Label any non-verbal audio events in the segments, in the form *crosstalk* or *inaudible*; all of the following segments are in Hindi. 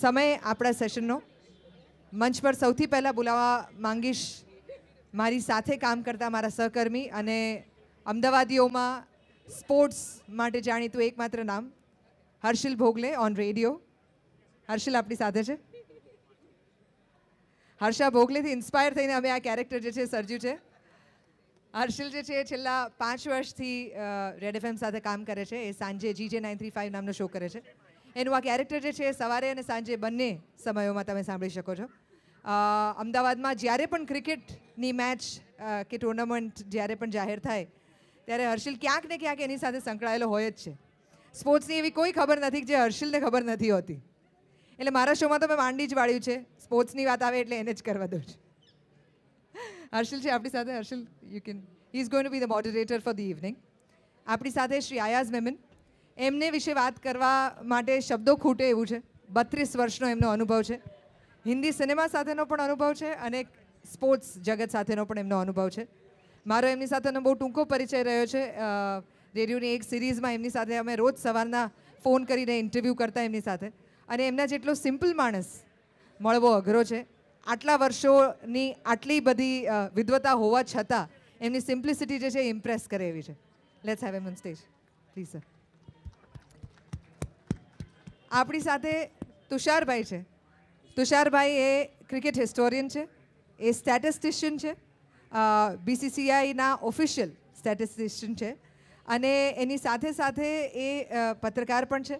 સમય આપણા સેશનનો મંચ પર સૌથી પહેલાં બોલાવવા માંગીશ મારી સાથે કામ કરતા મારા સહકર્મી અને અમદાવાદીઓમાં સ્પોર્ટ્સ માટે જાણીતું એકમાત્ર નામ હર્ષિલ ભોગલે ઓન રેડિયો હર્ષિલ આપણી સાથે છે હર્ષા ભોગલેથી ઇન્સ્પાયર થઈને અમે આ કેરેક્ટર જે છે સર્જ્યું છે હર્ષિલ જે છે એ છેલ્લા પાંચ વર્ષથી રેડ એફએમ સાથે કામ કરે છે એ સાંજે G J nine three five નામનો શો કરે છે એનું આ કેરેક્ટર જે છે સવારે અને સાંજે બંને સમયોમાં તમે સાંભળી શકો છો અમદાવાદમાં જ્યારે પણ ક્રિકેટની મેચ કે ટુર્નામેન્ટ જ્યારે પણ જાહેર થાય ત્યારે હર્ષિલ ક્યાંક ને ક્યાંક એની સાથે સંકળાયેલો હોય જ છે સ્પોર્ટ્સની એવી કોઈ ખબર નથી જે હર્ષિલને ખબર નથી હોતી એટલે મારા શોમાં તો મેં માંડી જ વાળ્યું છે સ્પોર્ટ્સની વાત આવે એટલે એને જ કરવા દઉં છું હર્ષિલ છે આપણી સાથે Harshil you can he is going to be the moderator for the evening આપણી સાથે શ્રી આયાઝ મેમન એમને વિશે વાત કરવા માટે શબ્દો ખૂટે એવું છે બત્રીસ વર્ષનો એમનો અનુભવ છે હિન્દી સિનેમા સાથેનો પણ અનુભવ છે અને સ્પોર્ટ્સ જગત સાથેનો પણ એમનો અનુભવ છે મારો એમની સાથેનો બહુ ટૂંકો પરિચય રહ્યો છે રેડિયોની એક સિરીઝમાં એમની સાથે અમે રોજ સવારના ફોન કરીને ઇન્ટરવ્યૂ કરતા એમની સાથે અને એમના જેટલો સિમ્પલ માણસ મળવો અઘરો છે આટલા વર્ષોની આટલી બધી વિદ્વતા હોવા છતાં એમની સિમ્પલિસિટી જે છે ઇમ્પ્રેસ કરે એવી છે let's have em on stage please sir આપણી સાથે તુષારભાઈ છે તુષારભાઈ એ ક્રિકેટ હિસ્ટોરિયન છે એ સ્ટેટિસ્ટિશિયન છે બીસીસીઆઈના ઓફિશિયલ સ્ટેટિસ્ટિશિયન છે અને એની સાથે સાથે એ પત્રકાર પણ છે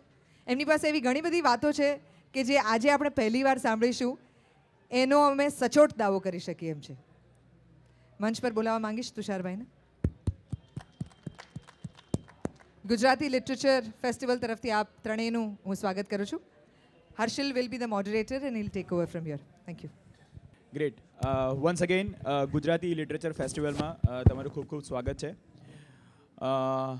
એમની પાસે એવી ઘણી બધી વાતો છે કે જે આજે આપણે પહેલીવાર સાંભળીશું એનો અમે સચોટ દાવો કરી શકીએ એમ છે મંચ પર બોલાવવા માંગીશ તુષારભાઈને ગુજરાતી લિટરેચર ફેસ્ટિવલ તરફથી આપ ત્રણેયનું હું સ્વાગત કરું છું Harshil will be the moderator and I'll take over from your thank you great once again Gujarati literature ફેસ્ટિવલમાં uh, તમારું ખૂબ ખૂબ સ્વાગત છે uh,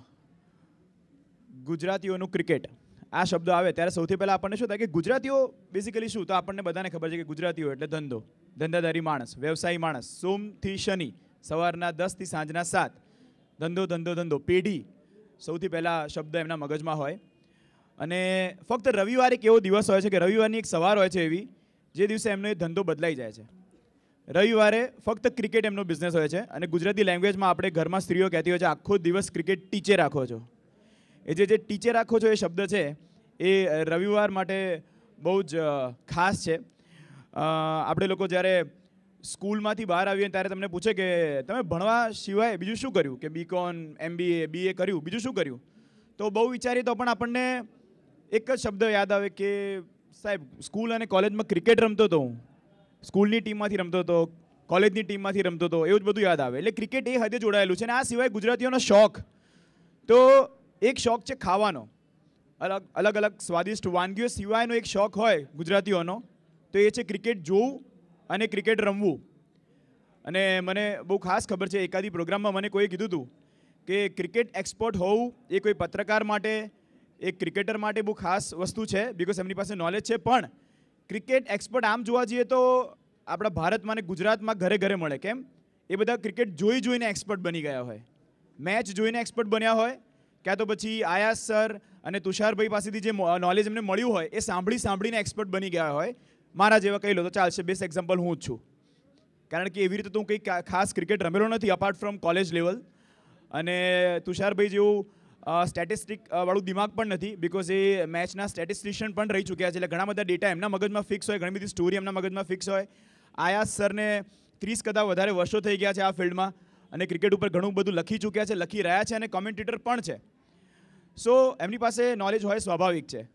ગુજરાતીઓનું ક્રિકેટ આ શબ્દ આવે ત્યારે સૌથી પહેલાં આપણને શું થાય કે ગુજરાતીઓ બેસિકલી શું તો આપણને બધાને ખબર છે કે ગુજરાતીઓ એટલે ધંધો ધંધાદારી માણસ વ્યવસાયી માણસ સોમથી શનિ સવારના દસથી સાંજના સાત ધંધો ધંધો ધંધો પેઢી સૌથી પહેલાં શબ્દ એમના મગજમાં હોય અને ફક્ત રવિવાર એક એવો દિવસ હોય છે કે રવિવારની એક સવાર હોય છે એવી જે દિવસે એમનો એ ધંધો બદલાઈ જાય છે રવિવારે ફક્ત ક્રિકેટ એમનો બિઝનેસ હોય છે અને ગુજરાતી લેંગ્વેજમાં આપણે ઘરમાં સ્ત્રીઓ કહેતી હોય છે આખો દિવસ ક્રિકેટ ટીચે રાખો છો એ જે જે ટીચે રાખો છો એ શબ્દ છે એ રવિવાર માટે બહુ જ ખાસ છે આપણે લોકો જ્યારે સ્કૂલમાંથી બહાર આવીએ ત્યારે તમને પૂછે કે તમે ભણવા સિવાય બીજું શું કર્યું કે બીકોન એમબીએ બીએ કર્યું બીજું શું કર્યું તો બહુ વિચારીએ તો પણ આપણને એક જ શબ્દ યાદ આવે કે સાહેબ સ્કૂલ અને કોલેજમાં ક્રિકેટ રમતો હતો હું સ્કૂલની ટીમમાંથી રમતો હતો કોલેજની ટીમમાંથી રમતો હતો એવું જ બધું યાદ આવે એટલે ક્રિકેટ એ હદે જોડાયેલું છે અને આ સિવાય ગુજરાતીઓનો શોખ તો એક શોખ છે ખાવાનો અલગ અલગ અલગ સ્વાદિષ્ટ વાનગીઓ સિવાયનો એક શોખ હોય ગુજરાતીઓનો તો એ છે ક્રિકેટ જોવું અને ક્રિકેટ રમવું અને મને બહુ ખાસ ખબર છે એકાદી પ્રોગ્રામમાં મને કોઈ કીધું હતું કે ક્રિકેટ એક્સપર્ટ હોવું એ કોઈ પત્રકાર માટે એક ક્રિકેટર માટે બહુ ખાસ વસ્તુ છે બિકોઝ એમની પાસે નોલેજ છે પણ ક્રિકેટ એક્સપર્ટ આમ જોવા જઈએ તો આપણા ભારતમાં અને ગુજરાતમાં ઘરે ઘરે મળે કેમ એ બધા ક્રિકેટ જોઈ જોઈને એક્સપર્ટ બની ગયા હોય મેચ જોઈને એક્સપર્ટ બન્યા હોય ક્યાં તો પછી આયાસ સર અને તુષારભાઈ પાસેથી જે નોલેજ એમને મળ્યું હોય એ સાંભળી સાંભળીને એક્સપર્ટ બની ગયા હોય મારા જેવા કહી લો તો ચાલશે બેસ્ટ એક્ઝામ્પલ હું જ છું કારણ કે એવી રીતે તો હું કંઈ ખાસ ક્રિકેટ રમેલો નથી અપાર્ટ ફ્રોમ કોલેજ લેવલ અને તુષારભાઈ જેવું સ્ટેટિસ્ટિક વાળું દિમાગ પણ નથી બિકોઝ એ મેચના સ્ટેટિસ્ટિશિયન પણ રહી ચૂક્યા છે એટલે ઘણા બધા ડેટા એમના મગજમાં ફિક્સ હોય ઘણી બધી સ્ટોરી એમના મગજમાં ફિક્સ હોય આયાસ સરને ત્રીસ કરતાં વધારે વર્ષો થઈ ગયા છે આ ફિલ્ડમાં અને ક્રિકેટ ઉપર ઘણું બધું લખી ચૂક્યા છે લખી રહ્યા છે અને કોમેન્ટેટર પણ છે સો એમની પાસે નોલેજ હોય સ્વાભાવિક છે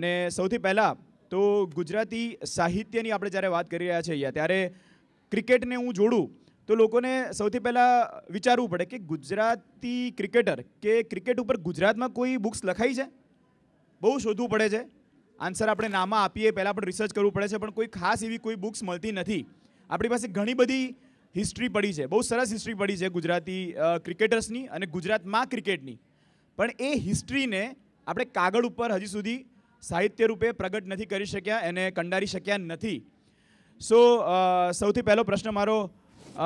અને સૌથી પહેલાં તો ગુજરાતી સાહિત્યની આપણે જ્યારે વાત કરી રહ્યા છીએ ત્યારે ક્રિકેટને હું જોડું તો લોકોને સૌથી પહેલાં વિચારવું પડે કે ગુજરાતી ક્રિકેટર કે ક્રિકેટ ઉપર ગુજરાતમાં કોઈ બુક્સ લખાઈ છે બહુ શોધવું પડે છે આન્સર આપણે નામાં આપીએ પહેલાં પણ રિસર્ચ કરવું પડે છે પણ કોઈ ખાસ એવી કોઈ બુક્સ મળતી નથી આપણી પાસે ઘણી બધી હિસ્ટ્રી પડી છે બહુ સરસ હિસ્ટ્રી પડી છે ગુજરાતી ક્રિકેટર્સની અને ગુજરાતમાં ક્રિકેટની પણ એ હિસ્ટ્રીને આપણે કાગળ ઉપર હજી સુધી साहित्य रूपे प्रकट नहीं करी सक्या इन्हें कंडारी सक्या नहीं सो સૌથી પહેલો પ્રશ્ન મારો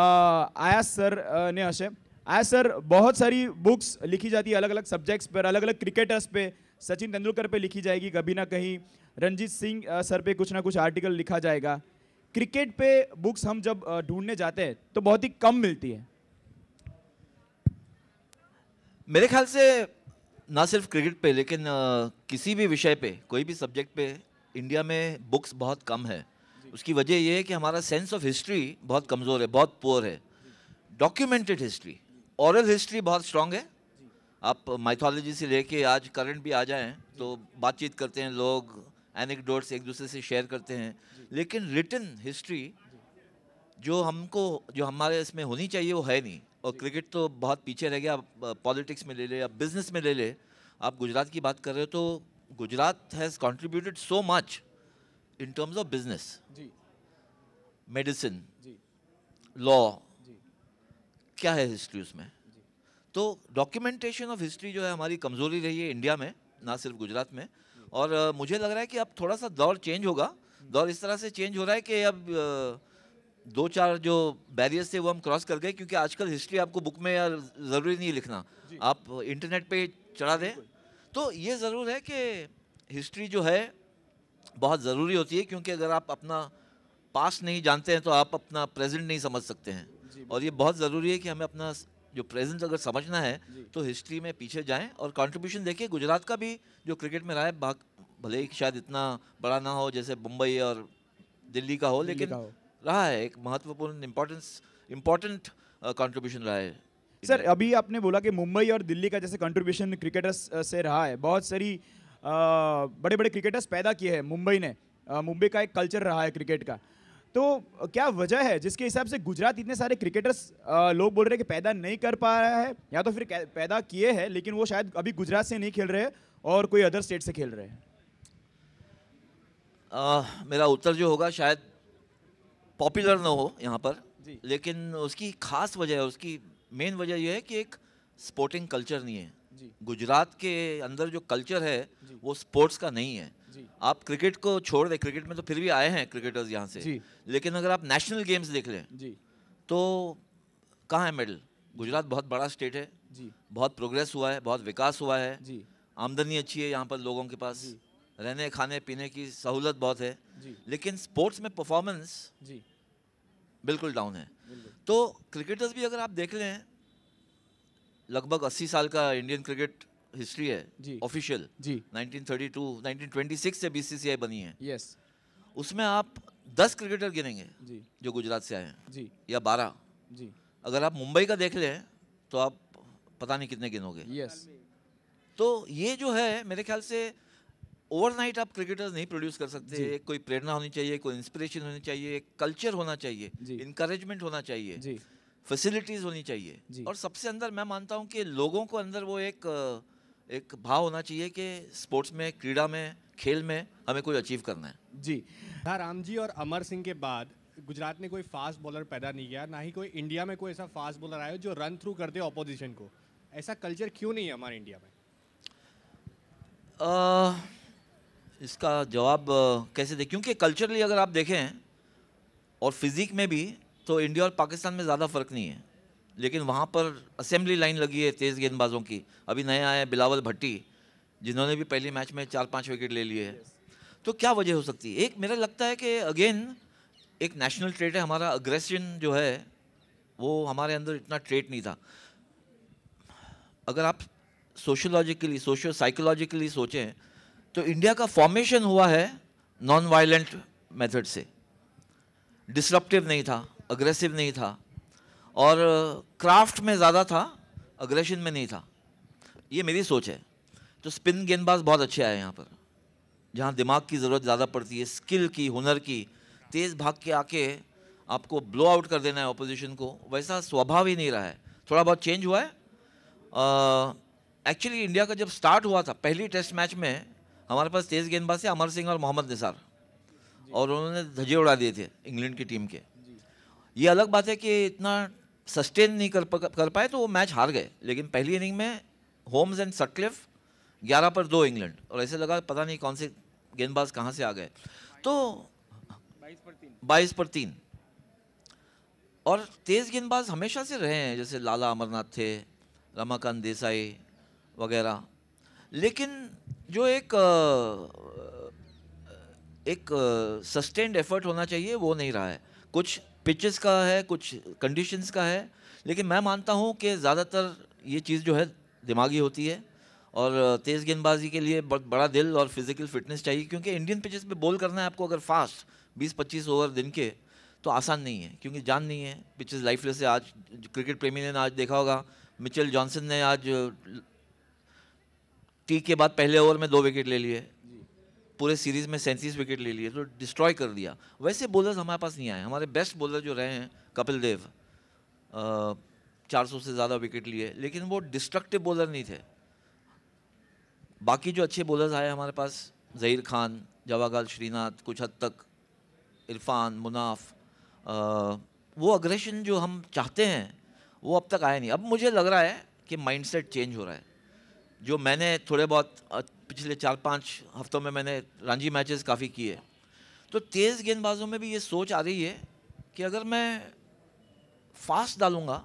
આયા સર ને હશે આયા સર બહોત સારી બુક્સ લખી جاتی અલગ અલગ સબ્જેક્ટ્સ પર અલગ અલગ ક્રિકેટર્સ પર સચિન તેંડુલકર પર લખી જાઈ ગઈ કભી ના કહી રંજીત સિંહ સર પર કુછ ના કુછ આર્ટિકલ લખા જાઈગા ક્રિકેટ પર બુક્સ હમ જબ ઢૂડને જાતે તો બહોત હી કમ મિલતી હે મેરે ખ્યાલ સે ना सिर्फ क्रिकेट पे लेकिन आ, किसी भी विषय पे कोई भी सब्जेक्ट पे इंडिया में बुक्स बहुत कम है उसकी वजह यह है कि हमारा सेंस ऑफ हिस्ट्री बहुत कमज़ोर है बहुत पुअर है डॉक्यूमेंटेड हिस्ट्री औरल हिस्ट्री बहुत स्ट्रांग है आप माइथोलॉजी से लेके आज करंट भी आ जाएं तो बातचीत करते हैं लोग एनेकडोट्स एक दूसरे से शेयर करते हैं लेकिन रिटन हिस्ट्री जो हमको जो हमारे इसमें होनी चाहिए वो है नहीं और क्रिकेट तो बहुत पीछे रह गया आप पॉलिटिक्स में ले ले आप बिजनेस में ले ले आप गुजरात की बात कर रहे हो तो Gujarat has contributed so much in terms of business medicine law क्या है हिस्ट्री उसमें तो डॉक्यूमेंटेशन ऑफ हिस्ट्री जो है हमारी कमज़ोरी रही है इंडिया में ना सिर्फ गुजरात में और मुझे लग रहा है कि अब थोड़ा सा दौर चेंज होगा हम्म। दौर इस तरह से चेंज हो रहा है कि अब दो चार जो बैरियर्स थे वो हम क्रॉस कर गए क्योंकि आजकल हिस्ट्री आपको बुक में या ज़रूरी नहीं लिखना आप इंटरनेट पे चढ़ा दें तो ये ज़रूर है कि हिस्ट्री जो है बहुत ज़रूरी होती है क्योंकि अगर आप अपना पास नहीं जानते हैं तो आप अपना प्रेजेंट नहीं समझ सकते हैं और ये बहुत ज़रूरी है कि हमें अपना जो प्रेजेंट अगर समझना है तो हिस्ट्री में पीछे जाएं और कंट्रीब्यूशन देखिए गुजरात का भी जो क्रिकेट में रहा है भाग भले ही शायद इतना बड़ा ना हो जैसे मुंबई और दिल्ली का हो दिल्ली लेकिन का हो। रहा है एक महत्वपूर्ण इम्पोर्टेंस इम्पोर्टेंट कॉन्ट्रीब्यूशन रहा है सर अभी आपने बोला कि मुंबई और दिल्ली का जैसे कंट्रीब्यूशन क्रिकेटर्स uh, से रहा है बहुत सारी बड़े बड़े क्रिकेटर्स पैदा किए हैं मुंबई ने uh, मुंबई का एक कल्चर रहा है क्रिकेट का तो uh, क्या वजह है जिसके हिसाब से गुजरात इतने सारे क्रिकेटर्स लोग बोल रहे हैं कि पैदा नहीं कर पा रहा है या तो फिर पैदा किए हैं लेकिन वो शायद अभी गुजरात से नहीं खेल रहे और कोई अदर स्टेट से खेल रहे हैं मेरा उत्तर जो होगा शायद पॉपुलर ना हो यहाँ पर लेकिन उसकी खास वजह है उसकी मेन वजह यह है कि एक स्पोर्टिंग कल्चर नहीं है गुजरात के अंदर जो कल्चर है वो स्पोर्ट्स का नहीं है आप क्रिकेट को छोड़ दें क्रिकेट में तो फिर भी आए हैं क्रिकेटर्स यहाँ से लेकिन अगर आप नेशनल गेम्स देख लें तो कहाँ है मेडल गुजरात बहुत बड़ा स्टेट है बहुत प्रोग्रेस हुआ है बहुत विकास हुआ है आमदनी अच्छी है यहाँ पर लोगों के पास रहने खाने पीने की सहूलत बहुत है लेकिन स्पोर्ट्स में परफॉर्मेंस बिल्कुल डाउन है तो क्रिकेटर्स भी अगर आप देख लें लगभग 80 साल का इंडियन क्रिकेट हिस्ट्री है ऑफिशियल जी 1932 1926 से बीसीसीआई बनी है यस उसमें आप 10 क्रिकेटर गिनेंगे जी जो गुजरात से आए हैं जी या 12 जी अगर आप मुंबई का देख लें तो आप पता नहीं कितने गिनोगे यस तो ये जो है मेरे ख्याल से ओवरनाइट आप क्रिकेटर्स नहीं प्रोड्यूस कर सकते कोई प्रेरणा होनी चाहिए कोई इंस्पिरेशन होनी चाहिए कल्चर होना चाहिए इंकरेजमेंट होना चाहिए फैसिलिटीज होनी चाहिए और सबसे अंदर मैं मानता हूँ कि लोगों को अंदर वो एक एक भाव होना चाहिए कि स्पोर्ट्स में क्रीड़ा में खेल में हमें कुछ अचीव करना है जी हाँ राम जी और अमर सिंह के बाद गुजरात ने कोई फास्ट बॉलर पैदा नहीं किया ना ही कोई इंडिया में कोई ऐसा फास्ट बॉलर आया जो रन थ्रू कर दे ऑपोजिशन को ऐसा कल्चर क्यों नहीं है हमारे इंडिया में आ... इसका जवाब कैसे दे क्योंकि कल्चरली अगर आप देखें और फिज़िक में भी तो इंडिया और पाकिस्तान में ज़्यादा फ़र्क नहीं है लेकिन वहाँ पर असेंबली लाइन लगी है तेज़ गेंदबाजों की अभी नए आए बिलावल भट्टी जिन्होंने भी पहले मैच में चार पाँच विकेट ले लिए है तो क्या वजह हो सकती है एक मेरा लगता है कि अगेन एक नेशनल ट्रेड है हमारा अग्रेशन जो है वो हमारे अंदर इतना ट्रेड नहीं था अगर आप सोशोलॉजिकली सोशो साइकोलॉजिकली सोचें तो इंडिया का फॉर्मेशन हुआ है नॉन वायलेंट मेथड से डिसरप्टिव नहीं था अग्रेसिव नहीं था और क्राफ्ट uh, में ज़्यादा था अग्रेशन में नहीं था ये मेरी सोच है तो स्पिन गेंदबाज बहुत अच्छे आए यहाँ पर जहाँ दिमाग की ज़रूरत ज़्यादा पड़ती है स्किल की हुनर की तेज़ भाग के आके आपको ब्लो आउट कर देना है ऑपोजिशन को वैसा स्वभाव ही नहीं रहा है थोड़ा बहुत चेंज हुआ है एक्चुअली uh, इंडिया का जब स्टार्ट हुआ था पहली टेस्ट मैच में हमारे पास तेज गेंदबाज थे अमर सिंह और मोहम्मद निसार और उन्होंने धजे उड़ा दिए थे इंग्लैंड की टीम के ये अलग बात है कि इतना सस्टेन नहीं कर कर पाए तो वो मैच हार गए लेकिन पहली इनिंग में होम्स एंड सटक्लिफ ग्यारह पर दो इंग्लैंड और ऐसे लगा पता नहीं कौन से गेंदबाज कहाँ से आ गए तो बाईस पर तीन और तेज़ गेंदबाज हमेशा से रहे हैं जैसे लाला अमरनाथ थे रमाकांत देसाई वगैरह लेकिन जो एक एक सस्टेन्ड एफर्ट होना चाहिए वो नहीं रहा है कुछ पिचेस का है कुछ कंडीशंस का है लेकिन मैं मानता हूँ कि ज़्यादातर ये चीज़ जो है दिमागी होती है और तेज़ गेंदबाजी के लिए बड़ा दिल और फिज़िकल फिटनेस चाहिए क्योंकि इंडियन पिचेस पे बॉल करना है आपको अगर फास्ट 20-25 ओवर दिन के तो आसान नहीं है क्योंकि जान नहीं है पिचेस लाइफलेस है आज क्रिकेट प्रेमी ने आज देखा होगा मिचेल जॉनसन ने आज टी के बाद पहले ओवर में दो विकेट ले लिए पूरे सीरीज में सैंतीस विकेट ले लिए तो डिस्ट्रॉय कर दिया वैसे बॉलर्स हमारे पास नहीं आए हमारे बेस्ट बॉलर जो रहे हैं कपिल देव चार सौ से ज़्यादा विकेट लिए लेकिन वो डिस्ट्रक्टिव बॉलर नहीं थे बाकी जो अच्छे बॉलर्स आए हमारे पास जहीर खान जवाहरलाल श्रीनाथ कुछ हद तक इरफान मुनाफ आ, वो अग्रेशन जो हम चाहते हैं वो अब तक आया नहीं अब मुझे लग रहा है कि माइंडसेट चेंज हो रहा है जो मैंने थोड़े बहुत पिछले चार पाँच हफ्तों में मैंने रांझी मैचेस काफ़ी किए तो तेज़ गेंदबाजों में भी ये सोच आ रही है कि अगर मैं फास्ट डालूँगा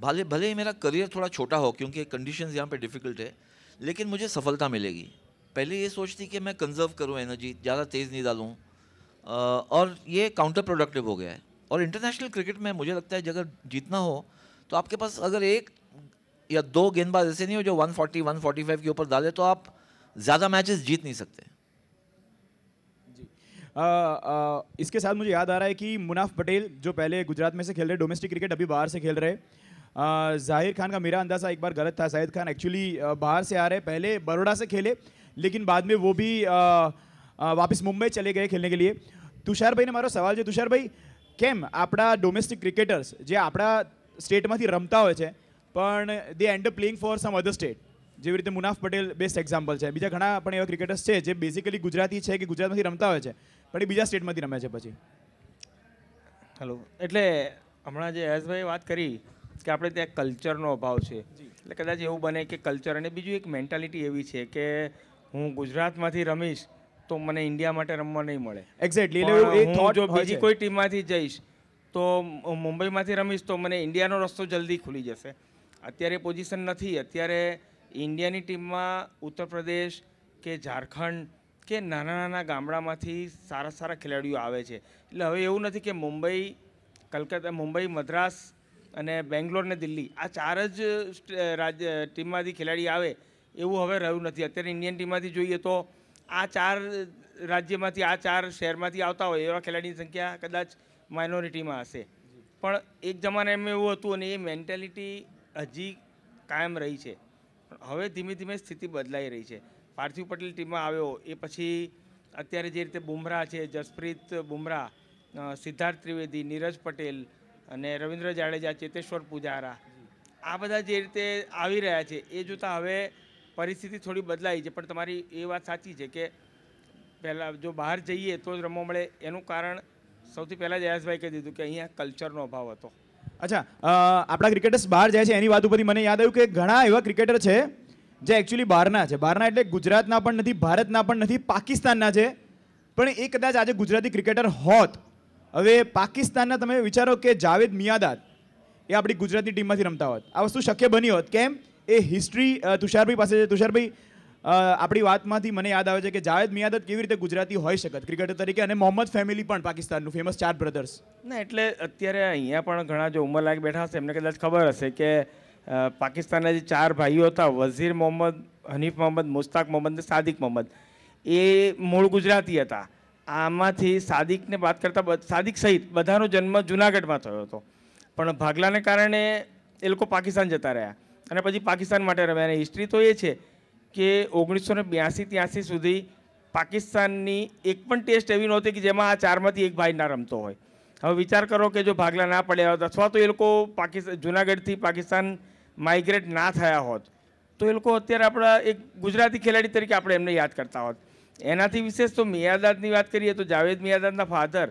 भले भले ही मेरा करियर थोड़ा छोटा हो क्योंकि कंडीशन यहाँ पे डिफ़िकल्ट है लेकिन मुझे सफलता मिलेगी पहले ये सोचती कि मैं कंजर्व करूँ एनर्जी ज़्यादा तेज़ नहीं डालूँ और ये काउंटर प्रोडक्टिव हो गया है और इंटरनेशनल क्रिकेट में मुझे लगता है जब जीतना हो तो आपके पास अगर एक या दो गेंदबाज ऐसे नहीं हो जो 140 145 के ऊपर डाले तो आप ज़्यादा मैचेस जीत नहीं सकते जी आ, आ, इसके साथ मुझे याद आ रहा है कि मुनाफ पटेल जो पहले गुजरात में से खेल रहे डोमेस्टिक क्रिकेट अभी बाहर से खेल रहे जाहिर खान का मेरा अंदाज़ा एक बार गलत था जाहिर खान एक्चुअली बाहर से आ रहे पहले बड़ोड़ा से खेले लेकिन बाद में वो भी वापस मुंबई चले गए खेलने के लिए तुषार ने ભાઈને सवाल સવાલ છે તુષાર ભાઈ કેમ આપણા ડોમેસ્ટિક ક્રિકેટર્સ જે આપણા સ્ટેટમાંથી रमता हुए थे પણ they and playing for some other state જેવી રીતે મુનાફ પટેલ બેસ્ટ એક્ઝામ્પલ છે બીજા ઘણા પણ એવા ક્રિકેટર્સ છે જે બેઝિકલી ગુજરાતી છે કે ગુજરાતમાંથી રમતા હોય છે પણ એ બીજા સ્ટેટમાંથી રમે છે પછી હલો એટલે હમણાં જે હર્ષભાઈએ વાત કરી કે આપણે ત્યાં કલ્ચરનો અભાવ છે એટલે કદાચ એવું બને કે કલ્ચર અને બીજું એક મેન્ટાલિટી એવી છે કે હું ગુજરાતમાંથી રમીશ તો મને ઇન્ડિયા માટે રમવા નહીં મળે એક્ઝેક્ટલી જો બીજી કોઈ ટીમમાંથી જઈશ તો મુંબઈમાંથી રમીશ તો મને ઇન્ડિયાનો રસ્તો જલ્દી ખુલી જશે અત્યારે પોઝિશન નથી અત્યારે ઇન્ડિયાની ટીમમાં ઉત્તર પ્રદેશ કે ઝારખંડ કે નાના નાના ગામડામાંથી સારા સારા ખેલાડીઓ આવે છે એટલે હવે એવું નથી કે મુંબઈ કલકત્તા મુંબઈ મદ્રાસ અને બેંગ્લોર ને દિલ્હી આ ચાર જ રાજ્ય ટીમમાંથી ખેલાડી આવે એવું હવે રહ્યું નથી અત્યારે ઇન્ડિયન ટીમમાંથી જોઈએ તો આ ચાર રાજ્યમાંથી આ ચાર શહેરમાંથી આવતા હોય એવા ખેલાડીની સંખ્યા કદાચ માઇનોરિટીમાં હશે પણ એક જમાના એમ એવું હતું અને એ મેન્ટેલિટી હજી કાયમ રહી છે હવે ધીમે ધીમે સ્થિતિ બદલાઈ રહી છે પાર્થિવ પટેલ ટીમમાં આવ્યો એ પછી અત્યારે જે રીતે બુમરાહ છે જસપ્રીત બુમરાહ સિદ્ધાર્થ ત્રિવેદી નીરજ પટેલ અને રવિન્દ્ર જાડેજા ચેતેશ્વર પૂજારા આ બધા જે રીતે આવી રહ્યા છે એ જોતાં હવે પરિસ્થિતિ થોડી બદલાઈ છે પણ તમારી એ વાત સાચી છે કે પહેલાં જો બહાર જઈએ તો જ રમવા મળે એનું કારણ સૌથી પહેલાં જ યશભાઈ કહી દીધું કે અહીંયા કલ્ચરનો અભાવ હતો अच्छा आपला क्रिकेटर्स बार जाय छे एनी बात ऊपर ही मैंने याद आयो के घना एवा क्रिकेटर छे जे एक्चुअली बारना छे बारना એટલે ગુજરાતના પણ નથી ભારતના પણ નથી પાકિસ્તાનના છે પણ એક કદાચ આજે ગુજરાતી ક્રિકેટર હોત હવે પાકિસ્તાનના તમે વિચારો કે જાવેદ મિયાદાર એ આપડી ગુજરાતી ટીમમાંથી રમતા હોત આ વસ્તુ શક્ય બની હોત કેમ એ હિસ્ટરી તુષારભાઈ પાસે છે તુષારભાઈ આપણી વાતમાંથી મને યાદ આવે છે કે જાવેદ મિયાદત કેવી રીતે ગુજરાતી હોઈ શકત ક્રિકેટર તરીકે અને મોહમ્મદ ફેમિલી પણ પાકિસ્તાનનું ફેમસ ચાર બ્રધર્સ ના એટલે અત્યારે અહીંયા પણ ઘણા જો ઉંમરલાયક બેઠા હશે એમને કદાચ ખબર હશે કે પાકિસ્તાનના જે ચાર ભાઈઓ હતા વઝીર મોહમ્મદ હનીફ મોહમ્મદ મુસ્તાક મોહમ્મદ ને સાદિક મોહમ્મદ એ મૂળ ગુજરાતી હતા આમાંથી સાદિકને વાત કરતાં સાદિક સહિત બધાનો જન્મ જુનાગઢમાં થયો હતો પણ ભાગલાને કારણે એ લોકો પાકિસ્તાન જતા રહ્યા અને પછી પાકિસ્તાન માટે રમ્યા અને હિસ્ટ્રી તો એ છે કે ઓગણીસો ને બ્યાસી ત્યાસી સુધી પાકિસ્તાનની એક પણ ટેસ્ટ એવી નહોતી કે જેમાં આ ચારમાંથી એક ભાઈ ના રમતો હોય હવે વિચાર કરો કે જો ભાગલા ના પડ્યા હોત અથવા તો એ લોકો પાકિસ્તાન જુનાગઢથી પાકિસ્તાન માઇગ્રેટ ના થયા હોત તો એ લોકો અત્યારે આપણા એક ગુજરાતી ખેલાડી તરીકે આપણે એમને યાદ કરતા હોત એનાથી વિશેષ તો મિયાદાદની વાત કરીએ તો જાવેદ મિયાદાદના ફાધર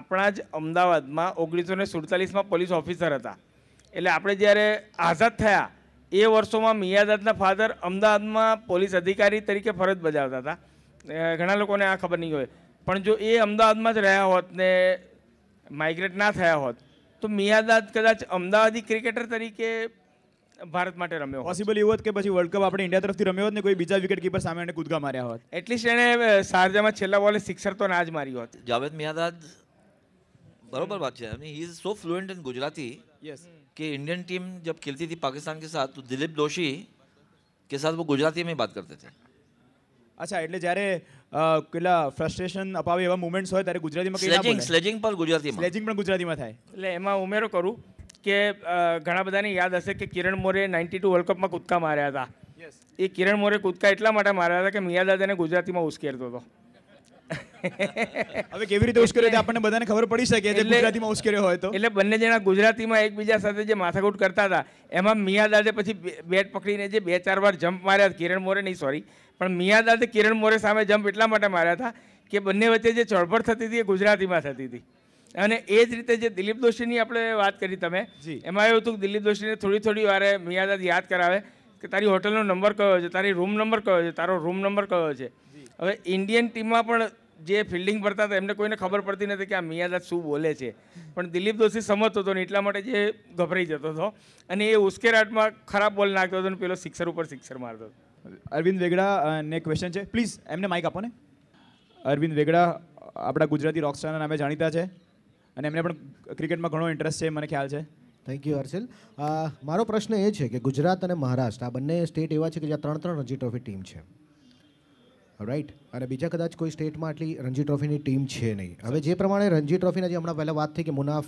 આપણા જ અમદાવાદમાં ઓગણીસો ને સુડતાલીસમાં પોલીસ ઓફિસર હતા એટલે આપણે જ્યારે આઝાદ થયા એ વર્ષોમાં મિયાદાદના ફાધર અમદાવાદમાં પોલીસ અધિકારી તરીકે ફરજ બજાવતા હતા ઘણા લોકોને આ ખબર નહીં હોય પણ જો એ અમદાવાદમાં જ રહ્યા હોત ને માઇગ્રેટ ના થયા હોત તો મિયાદાદ કદાચ અમદાવાદી ક્રિકેટર તરીકે ભારત માટે રમ્યો પોસિબલ એવું હોત કે પછી વર્લ્ડ કપ આપણે ઇન્ડિયા તરફથી રમ્યો હોત ને કોઈ બીજા વિકેટ કીપર સામે એને કૂદકા માર્યા હોત એટલીસ્ટ એણે શારજામાં છેલ્લા બોલે સિક્સર તો ના જ મારી હોત જાવેદ મિયાદાદ બરોબર વાત છે is so fluent in Gujarati yes कि इंडियन टीम जब खेलती थी पाकिस्तान के साथ तो दिलीप दोषी के साथ वो गुजराती में बात करते थे અચ્છા એટલે જ્યારે પેલા ફ્રસ્ટ્રેશન અપાવે એવા મુમેન્ટ્સ હોય ત્યારે ગુજરાતીમાં સ્લેજિંગ સ્લેજિંગ પણ ગુજરાતીમાં સ્લેજિંગ પણ ગુજરાતીમાં થાય એટલે એમાં ઉમેરો કરું કે ઘણા બધાને યાદ હશે કે Kiran More ninety two world કપમાં કૂદકા માર્યા હતા એ કિરણ મોરે કૂદકા એટલા માટે માર્યા હતા કે મિયા દાદાને ગુજરાતીમાં ઉશ્કેરતો હતો હવે કેવી રીતે ઉશ્કેર્યો તે આપણને બધાને ખબર પડી શકે એટલે ગુજરાતીમાં ઉશ્કેર્યો હોય તો એટલે બંને જણા ગુજરાતીમાં એકબીજા સાથે જે માથાકૂટ કરતા હતા એમાં મિયાદાદે પછી બેટ પકડીને જે બે ચાર વાર જમ્પ માર્યા કિરણ મોરે નહીં સોરી પણ મિયાદાદે કિરણ મોરે સામે જમ્પ એટલા માટે માર્યા હતા કે બંને વચ્ચે જે ચળભળ થતી હતી એ ગુજરાતીમાં થતી હતી અને એ જ રીતે જે દિલીપ દોશીની આપણે વાત કરી તમે એમાં એવું હતું કે દિલીપ દોશીને થોડી થોડી વારે મિયાદાદ યાદ કરાવે કે તારી હોટલનો નંબર કયો છે તારી રૂમ નંબર કયો છે તારો રૂમ નંબર કયો છે હવે ઇન્ડિયન ટીમમાં પણ જે ફિલ્ડિંગ ભરતા હતા એમને કોઈને ખબર પડતી નથી કે આ મિયાદાદ શું બોલે છે પણ દિલીપ દોશી સમજતો હતો ને એટલા માટે જે ગભરાઈ જતો હતો અને એ ઉશ્કેરાટમાં ખરાબ બોલ નાખતો હતો ને પેલો સિક્સર ઉપર સિક્સર મારતો હતો અરવિંદ વેગડા ને ક્વેશ્ચન છે પ્લીઝ એમને માઇક આપો ને અરવિંદ વેગડા આપણા ગુજરાતી રોકસ્ટારના નામે જાણીતા છે અને એમને પણ ક્રિકેટમાં ઘણો ઇન્ટરેસ્ટ છે મને ખ્યાલ છે થેન્ક યુ હર્ષિલ મારો પ્રશ્ન એ છે કે ગુજરાત અને મહારાષ્ટ્ર આ બંને સ્ટેટ એવા છે કે જ્યાં ત્રણ ત્રણ રણજી ટ્રોફી ટીમ છે રાઈટ અને બીજા કદાચ કોઈ સ્ટેટમાં આટલી રણજી ટ્રોફીની ટીમ છે નહીં હવે જે પ્રમાણે રણજી ટ્રોફીના જે હમણાં પહેલાં વાત થઈ કે મુનાફ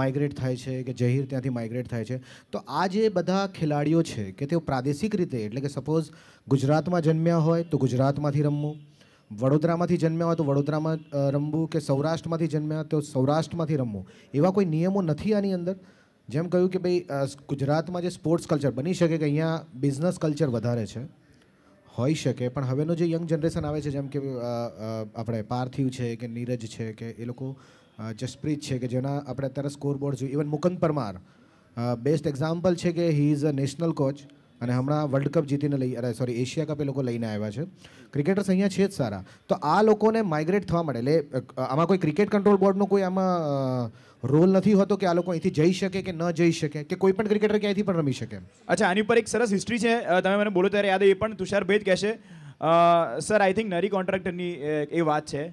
માઇગ્રેટ થાય છે કે જહીર ત્યાંથી માઇગ્રેટ થાય છે તો આ જે બધા ખેલાડીઓ છે કે તેઓ પ્રાદેશિક રીતે એટલે કે સપોઝ ગુજરાતમાં જન્મ્યા હોય તો ગુજરાતમાંથી રમવું વડોદરામાંથી જન્મ્યા હોય તો વડોદરામાં રમવું કે સૌરાષ્ટ્રમાંથી જન્મ્યા તો સૌરાષ્ટ્રમાંથી રમવું એવા કોઈ નિયમો નથી આની અંદર જેમ કહ્યું કે ભાઈ ગુજરાતમાં જે સ્પોર્ટ્સ કલ્ચર બની શકે કે અહીંયા બિઝનેસ કલ્ચર વધારે છે હોઈ શકે પણ હવેનો જે યંગ જનરેશન આવે છે જેમ કે આપણે પાર્થિવ છે કે નીરજ છે કે એ લોકો જસપ્રીત છે કે જેના આપણે અત્યારે સ્કોરબોર્ડ જોયું even Mukund Parmar best example છે કે he is a national coach અને હમણાં વર્લ્ડ કપ જીતીને લઈ અરે સોરી એશિયા કપ એ લોકો લઈને આવ્યા છે ક્રિકેટર્સ અહીંયા છે જ સારા તો આ લોકોને માઇગ્રેટ થવા માટે એટલે આમાં કોઈ ક્રિકેટ કંટ્રોલ બોર્ડનું કોઈ આમાં રોલ નથી હોતો કે આ લોકો અહીંથી જઈ શકે કે ન જઈ શકે કે કોઈ પણ ક્રિકેટર ક્યાંયથી પણ રમી શકે અચ્છા આની પર એક સરસ હિસ્ટ્રી છે તમે મને બોલો ત્યારે યાદ એ પણ તુષારભાઈ જ કહેશે સર આઈ થિંક નરી કોન્ટ્રાક્ટરની એ વાત છે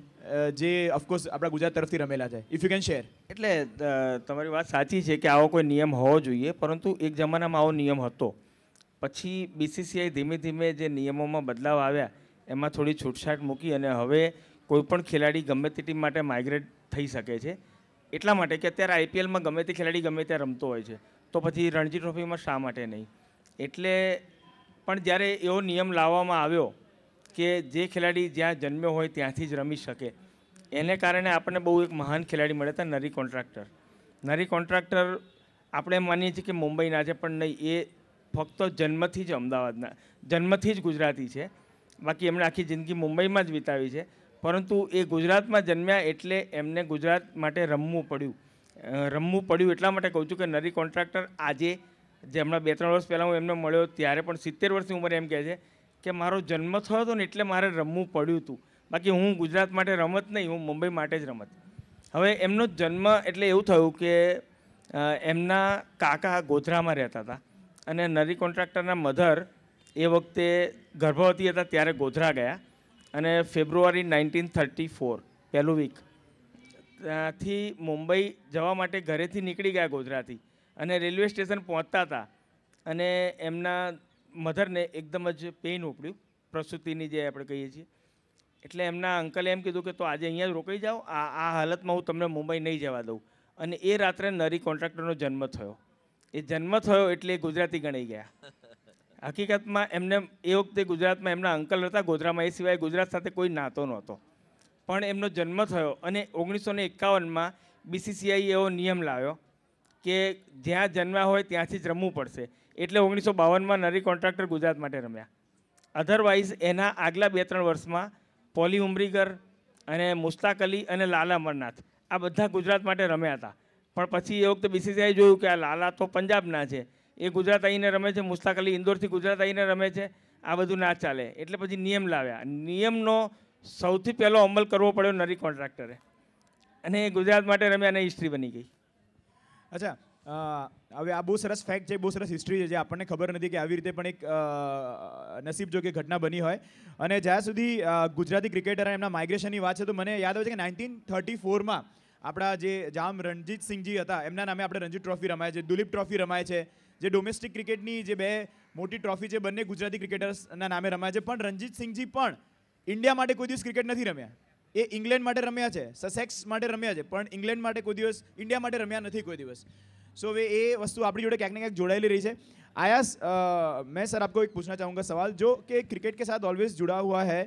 જે ઓફકોર્સ આપણા ગુજરાત તરફથી રમેલા છે ઇફ યુ કેન શેર એટલે તમારી વાત સાચી છે કે આવો કોઈ નિયમ હોવો જોઈએ પરંતુ એક જમાનામાં આવો નિયમ હતો પછી બીસીસીઆઈ ધીમે ધીમે જે નિયમોમાં બદલાવ આવ્યા એમાં થોડી છૂટછાટ મૂકી અને હવે કોઈપણ ખેલાડી ગમે તે ટીમ માટે માઇગ્રેટ થઈ શકે છે એટલા માટે કે અત્યારે આઈપીએલમાં ગમે તે ખેલાડી ગમે ત્યાં રમતો હોય છે તો પછી રણજી ટ્રોફીમાં શા માટે નહીં એટલે પણ જ્યારે એવો નિયમ લાવવામાં આવ્યો કે જે ખેલાડી જ્યાં જન્મ્યો હોય ત્યાંથી જ રમી શકે એને કારણે આપણને બહુ એક મહાન ખેલાડી મળ્યા હતા નરી કોન્ટ્રાક્ટર નરી કોન્ટ્રાક્ટર આપણે માનીએ છીએ કે મુંબઈના છે પણ નહીં એ ફક્ત જન્મથી જ અમદાવાદના જન્મથી જ ગુજરાતી છે બાકી એમણે આખી જિંદગી મુંબઈમાં જ વિતાવી છે પરંતુ એ ગુજરાતમાં જન્મ્યા એટલે એમને ગુજરાત માટે રમવું પડ્યું રમવું પડ્યું એટલા માટે કહું છું કે નરી કોન્ટ્રાક્ટર આજે જે હમણાં બે ત્રણ વર્ષ પહેલાં હું એમને મળ્યો ત્યારે પણ સિત્તેર વર્ષની ઉંમરે એમ કહે છે કે મારો જન્મ થયો હતો ને એટલે મારે રમવું પડ્યું હતું બાકી હું ગુજરાત માટે રમત નહીં હું મુંબઈ માટે જ રમત હવે એમનો જન્મ એટલે એવું થયું કે એમના કાકા ગોધરામાં રહેતા હતા અને નરી કોન્ટ્રાક્ટરના મધર એ વખતે ગર્ભવતી હતા ત્યારે ગોધરા ગયા અને ફેબ્રુઆરી નાઇન્ટીન થર્ટી ફોર પહેલું વીક ત્યાંથી મુંબઈ જવા માટે ઘરેથી નીકળી ગયા ગોધરાથી અને રેલવે સ્ટેશન પહોંચતા હતા અને એમના મધરને એકદમ જ પેઇન ઉપડ્યું પ્રસૂતિની જે આપણે કહીએ છીએ એટલે એમના અંકલે એમ કીધું કે તો આજે અહીંયા જ રોકાઈ જાઓ આ આ હાલતમાં હું તમને મુંબઈ નહીં જવા દઉં અને એ રાત્રે નરી કોન્ટ્રાક્ટરનો જન્મ થયો એ જન્મ થયો એટલે ગુજરાતી ગણાઈ ગયા હકીકતમાં એમને એ વખતે ગુજરાતમાં એમના અંકલ હતા ગોધરામાં એ સિવાય ગુજરાત સાથે કોઈ નાતો નહોતો પણ એમનો જન્મ થયો અને ઓગણીસો ને એકાવનમાં બીસીસીઆઈ એવો નિયમ લાવ્યો કે જ્યાં જન્મ્યા હોય ત્યાંથી જ રમવું પડશે એટલે ઓગણીસો બાવનમાં નરી કોન્ટ્રાક્ટર ગુજરાત માટે રમ્યા અધરવાઇઝ એના આગલા બે ત્રણ વર્ષમાં પોલી ઉમરીગર અને મુસ્તાક અલી અને લાલા અમરનાથ આ બધા ગુજરાત માટે રમ્યા હતા પણ પછી એ વખતે બીસીસીઆઈ જોયું કે આ લાલા તો પંજાબના છે એ ગુજરાત આવીને રમે છે મુસ્તાક અલી ઇન્દોરથી ગુજરાત આવીને રમે છે આ બધું ના ચાલે એટલે પછી નિયમ લાવ્યા નિયમનો સૌથી પહેલો અમલ કરવો પડ્યો નરી કોન્ટ્રાક્ટરે અને એ ગુજરાત માટે રમ્યા અને હિસ્ટ્રી બની ગઈ અચ્છા હવે આ બહુ સરસ ફેક્ટ છે બહુ સરસ હિસ્ટ્રી છે જે આપણને ખબર નથી કે આવી રીતે પણ એક નસીબ જો કે ઘટના બની હોય અને જ્યાં સુધી ગુજરાતી ક્રિકેટર એમના માઇગ્રેશનની વાત છે તો મને યાદ આવે છે કે નાઇન્ટીન થર્ટી ફોરમાં આપણા જે જામ રણજીતસિંહજી હતા એમના નામે આપણે રણજીત ટ્રોફી રમાય છે દુલીપ ટ્રોફી રમાય છે જે ડોમેસ્ટિક ક્રિકેટ ની જે બે મોટી ટ્રોફી છે બને ગુજરાતી ક્રિકેટર્સ ના નામે રમાય છે પણ રંજીત સિંહજી પણ ઇન્ડિયા માટે કોઈ દિવસ ક્રિકેટ નથી રમ્યા એ इंग्लैंड માટે રમ્યા છે સસેક્સ માટે રમ્યા છે પણ इंग्लैंड માટે કોઈ દિવસ ઇન્ડિયા માટે રમ્યા નથી કોઈ દિવસ સો એ એ વસ્તુ આપણી જોડે ક્યાંક ને ક્યાંક જોડાયેલી રહી છે આયા મે સર આપકો એક પૂછના ચાહુંગા સવાલ જો કે ક્રિકેટ કે સાથ ઓલવેઝ જુડા ہوا હે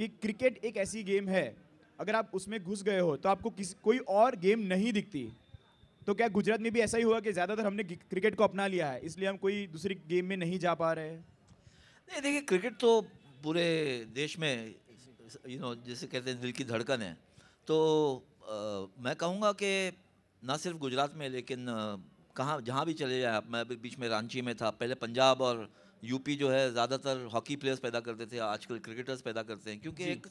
કે ક્રિકેટ એક એસી ગેમ હે અગર આપ उसमे ઘુસ ગયે હો તો આપકો કોઈ ઓર ગેમ નહીં દેખતી तो क्या गुजरात में भी ऐसा ही हुआ कि ज़्यादातर हमने क्रिकेट को अपना लिया है इसलिए हम कोई दूसरी गेम में नहीं जा पा रहे हैं नहीं देखिए क्रिकेट तो पूरे देश में यू नो जैसे कहते हैं दिल की धड़कन है तो आ, मैं कहूँगा कि ना सिर्फ गुजरात में लेकिन कहाँ जहाँ भी चले जाए मैं अभी बीच में रांची में था पहले पंजाब और यूपी जो है ज़्यादातर हॉकी प्लेयर्स पैदा करते थे आजकल क्रिकेटर्स पैदा करते हैं क्योंकि एक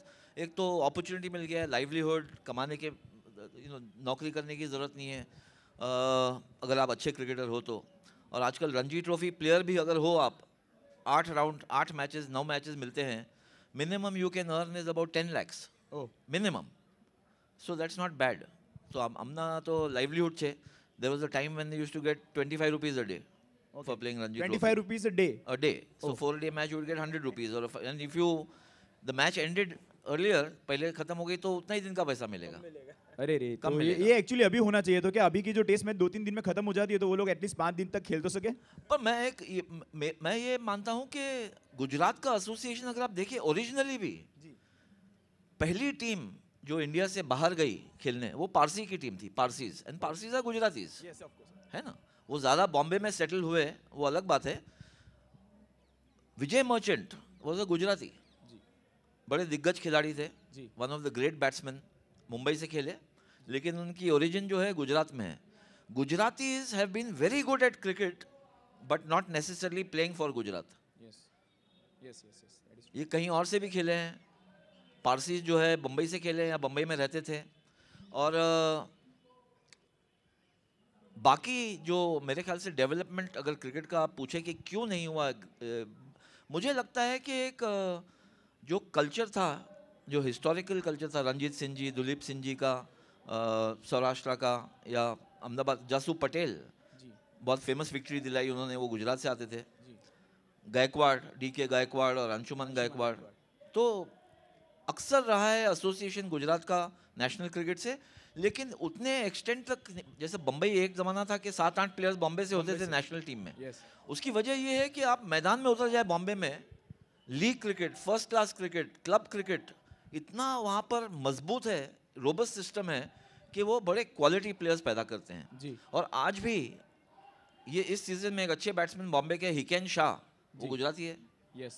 एक तो अपॉर्चुनिटी मिल गया है लाइवलीहुड कमाने के यू नो नौकरी करने की ज़रूरत नहीं है अगर आप अच्छे क्रिकेटर हो तो और आजकल रणजी ट्रॉफी प्लेयर भी अगर हो आप आठ राउंड आठ मैचेस नौ मैचेस मिलते हैं minimum you can earn is about ten lakhs minimum so that's not bad तो आप अपना तो लाइवलीहुड छे there was a time when used to get twenty five rupees a day for playing Ranji twenty five rupees a day a day so four day match you'd get hundred rupees और if you the match ended earlier पहले खत्म हो गई तो उतना ही दिन का पैसा मिलेगा। अरे रे कम तो ये, एक्चुअली अभी होना चाहिए तो क्या अभी की जो टेस्ट मैच दो तीन दिन में खत्म हो जाती है तो वो लोग एटलीस्ट पाँच दिन तक खेल तो सके पर मैं एक ये, मैं, ये मानता हूँ कि गुजरात का एसोसिएशन अगर आप देखिए ओरिजिनली भी पहली टीम जो इंडिया से बाहर गई खेलने वो पारसी की टीम थी पारसीज एंड पारसीज आर गुजरातीज है ना वो ज़्यादा बॉम्बे में सेटल हुए वो अलग बात है विजय मर्चेंट वो अ गुजराती बड़े दिग्गज खिलाड़ी थे one of the great batsman Mumbai से खेले लेकिन उनकी ओरिजिन जो है गुजरात में है Gujaratis have been very good at cricket but not necessarily playing for Gujarat ये कहीं और से भी खेले हैं पारसी जो है बम्बई से खेले हैं या बम्बई में रहते थे और बाकी जो मेरे ख्याल से डेवलपमेंट अगर क्रिकेट का आप पूछें कि क्यों नहीं हुआ मुझे लगता है कि एक जो कल्चर था जो हिस्टोरिकल कल्चर था रंजीत सिंह जी दुलीप सिंह जी का सौराष्ट्र का या अहमदाबाद जासू पटेल बहुत फेमस विक्ट्री दिलाई उन्होंने वो गुजरात से आते थे गायकवाड़ डी के गायकवाड़ और अंशुमन गायकवाड़ तो अक्सर रहा है एसोसिएशन गुजरात का नेशनल क्रिकेट से लेकिन उतने एक्सटेंड तक जैसे बम्बई एक ज़माना था कि सात आठ प्लेयर्स बॉम्बे से होते थे नेशनल टीम में उसकी वजह यह है कि आप मैदान में उतर जाए बॉम्बे में league cricket first class cricket club cricket इतना वहाँ पर मजबूत है रोबस्ट सिस्टम है कि वो बड़े क्वालिटी प्लेयर्स पैदा करते हैं जी और आज भी ये इस सीजन में एक अच्छे बैट्समैन बॉम्बे के हिकेन शाह वो गुजराती है यस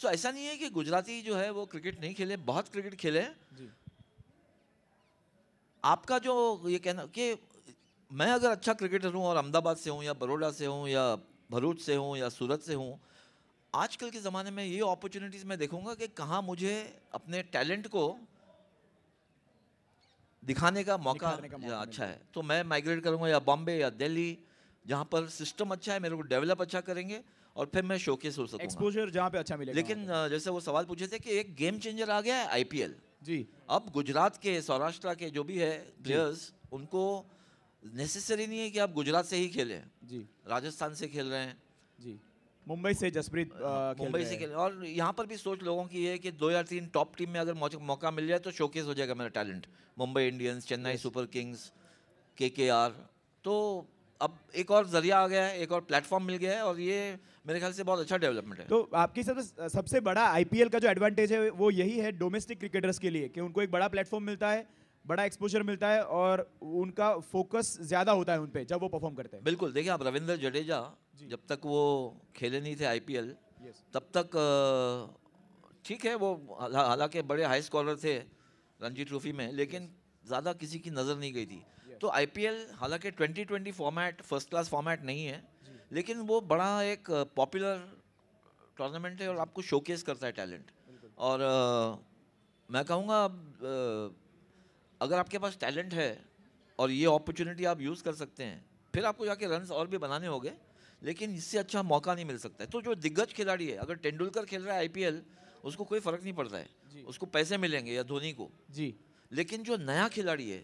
सो so, ऐसा नहीं है कि गुजराती जो है वो क्रिकेट नहीं खेले बहुत क्रिकेट खेले जी आपका जो ये कहना कि मैं अगर अच्छा क्रिकेटर हूँ और अहमदाबाद से हूँ या बड़ोड़ा से हूँ या भरूच से हूँ या सूरत से हूँ आजकल के ज़माने में ये अपॉर्चुनिटीज़ मैं देखूंगा कि कहाँ मुझे अपने टैलेंट को दिखाने का मौका, अच्छा है तो मैं माइग्रेट करूँगा या बॉम्बे या दिल्ली जहाँ पर सिस्टम अच्छा है मेरे को डेवलप अच्छा करेंगे और फिर मैं शोकेस हो सकूंगा एक्सपोजर जहाँ पे अच्छा मिलेगा लेकिन जैसे वो सवाल पूछे थे कि एक गेम चेंजर आ गया है आईपीएल जी अब गुजरात के सौराष्ट्र के जो भी है प्लेयर्स उनको नेसेसरी नहीं है कि आप गुजरात से ही खेलें जी राजस्थान से खेल रहे हैं जी मुंबई से जसप्रीत हाँ, मुंबई से खेल और यहाँ पर भी सोच लोगों की है कि दो या तीन टॉप टीम में अगर मौका मिल जाए तो शोकेस हो जाएगा मेरा talent Mumbai Indians Chennai super kings K K are तो अब एक और जरिया आ गया है एक और प्लेटफॉर्म मिल गया है और ये मेरे ख्याल से बहुत अच्छा डेवलपमेंट है तो आपकी सबसे सबसे बड़ा आई का जो एडवांटेज है वो यही है डोमेस्टिक क्रिकेटर्स के लिए कि उनको एक बड़ा प्लेटफॉर्म मिलता है बड़ा एक्सपोजर मिलता है और उनका फोकस ज़्यादा होता है उन पर जब वो परफॉर्म करते हैं बिल्कुल देखिए आप रविंद्र जडेजा जब तक वो खेले नहीं थे आईपीएल तब तक ठीक है वो हालांकि बड़े हाई स्कॉलर थे रणजी ट्रॉफी में लेकिन ज़्यादा किसी की नज़र नहीं गई थी तो आईपीएल हालांकि 2020 फॉर्मेट फर्स्ट क्लास फॉर्मेट नहीं है लेकिन वो बड़ा एक पॉपुलर टूर्नामेंट है और आपको शोकेस करता है टैलेंट और आ, मैं कहूँगा अगर आपके पास टैलेंट है और ये अपॉर्चुनिटी आप यूज़ कर सकते हैं फिर आपको जाके रन्स और भी बनाने होंगे लेकिन इससे अच्छा मौका नहीं मिल सकता है तो जो दिग्गज खिलाड़ी है अगर तेंदुलकर खेल रहा है आई उसको कोई फर्क नहीं पड़ता है उसको पैसे मिलेंगे या धोनी को जी लेकिन जो नया खिलाड़ी है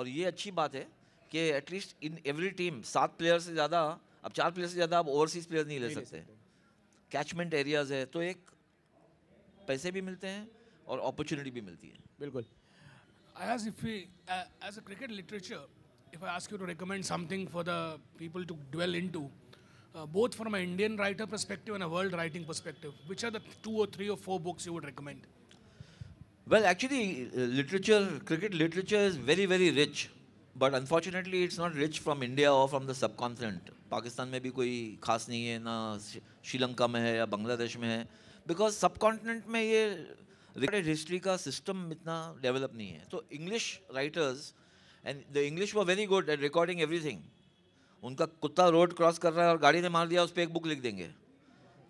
और ये अच्छी बात है कि एटलीस्ट इन एवरी टीम सात प्लेयर से ज़्यादा अब चार प्लेयर से ज़्यादा आप ओवरसीज प्लेयर नहीं ले नहीं सकते कैचमेंट एरियाज है तो एक पैसे भी मिलते हैं और अपॉर्चुनिटी भी मिलती है बिल्कुल As if we, uh, as a cricket literature, if I ask you to recommend something for the people to dwell into, Uh, both from an Indian writer perspective and a world writing perspective, which are the two or three or four books you would recommend? Well, actually, uh, cricket literature is very, very rich. But unfortunately, it's not rich from India or from the subcontinent. Pakistan may be koi khas nahi hai, na Sri Lanka mein hai, Bangladesh mein hai. Because subcontinent mein ye recorded history ka system itna developed nahi So English writers, and the English were very good at recording everything. उनका कुत्ता रोड क्रॉस कर रहा है और गाड़ी ने मार दिया उस पर एक बुक लिख देंगे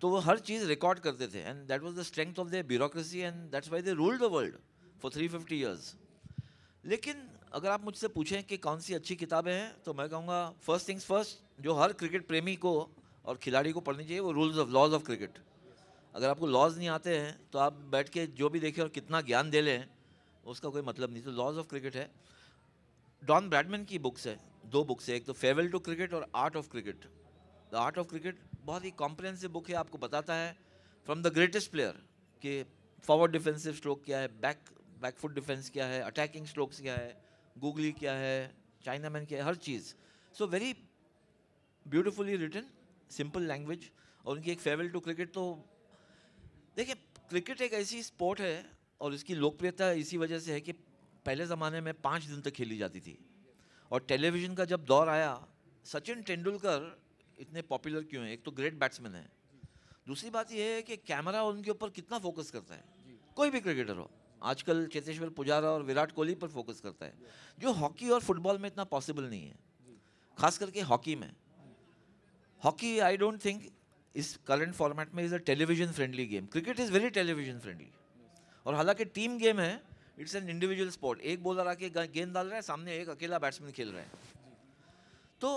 तो वो हर चीज़ रिकॉर्ड करते थे and that was the strength of the bureaucracy and that's why they rule the world for three fifty years लेकिन अगर आप मुझसे पूछें कि कौन सी अच्छी किताबें हैं तो मैं कहूँगा फर्स्ट थिंग्स फर्स्ट जो हर क्रिकेट प्रेमी को और खिलाड़ी को पढ़नी चाहिए वो rules of laws of cricket अगर आपको लॉज नहीं आते हैं तो आप बैठ के जो भी देखें और कितना ज्ञान दे लें उसका कोई मतलब नहीं तो लॉज ऑफ क्रिकेट है डॉन ब्रैडमैन की बुक्स है दो बुक्स है एक तो फेयरवेल टू क्रिकेट और art of cricket the art of cricket बहुत ही कॉम्प्रहेंसिव बुक है आपको बताता है फ्रॉम द ग्रेटेस्ट प्लेयर कि फॉरवर्ड डिफेंसिव स्ट्रोक क्या है बैक बैक फुट डिफेंस क्या है अटैकिंग स्ट्रोक्स क्या है गूगली क्या है चाइना मैन क्या है हर चीज़ so very beautifully written simple language और उनकी एक फेयरवेल टू क्रिकेट तो देखिए क्रिकेट एक ऐसी स्पोर्ट है और इसकी लोकप्रियता इसी वजह से है कि पहले ज़माने में पाँच दिन तक खेली जाती थी और टेलीविज़न का जब दौर आया सचिन तेंदुलकर इतने पॉपुलर क्यों हैं एक तो ग्रेट बैट्समैन है दूसरी बात यह है कि कैमरा उनके ऊपर कितना फोकस करता है कोई भी क्रिकेटर हो आजकल चेतेश्वर पुजारा और विराट कोहली पर फोकस करता है जो हॉकी और फुटबॉल में इतना पॉसिबल नहीं है खास करके हॉकी में हॉकी आई डोंट थिंक इस करंट फॉर्मेट में is a television friendly game cricket is very television friendly और हालांकि टीम गेम है इट्स एन इंडिविजुअल स्पोर्ट एक बॉलर आके गेंद डाल रहा है सामने एक अकेला बैट्समैन खेल रहे हैं तो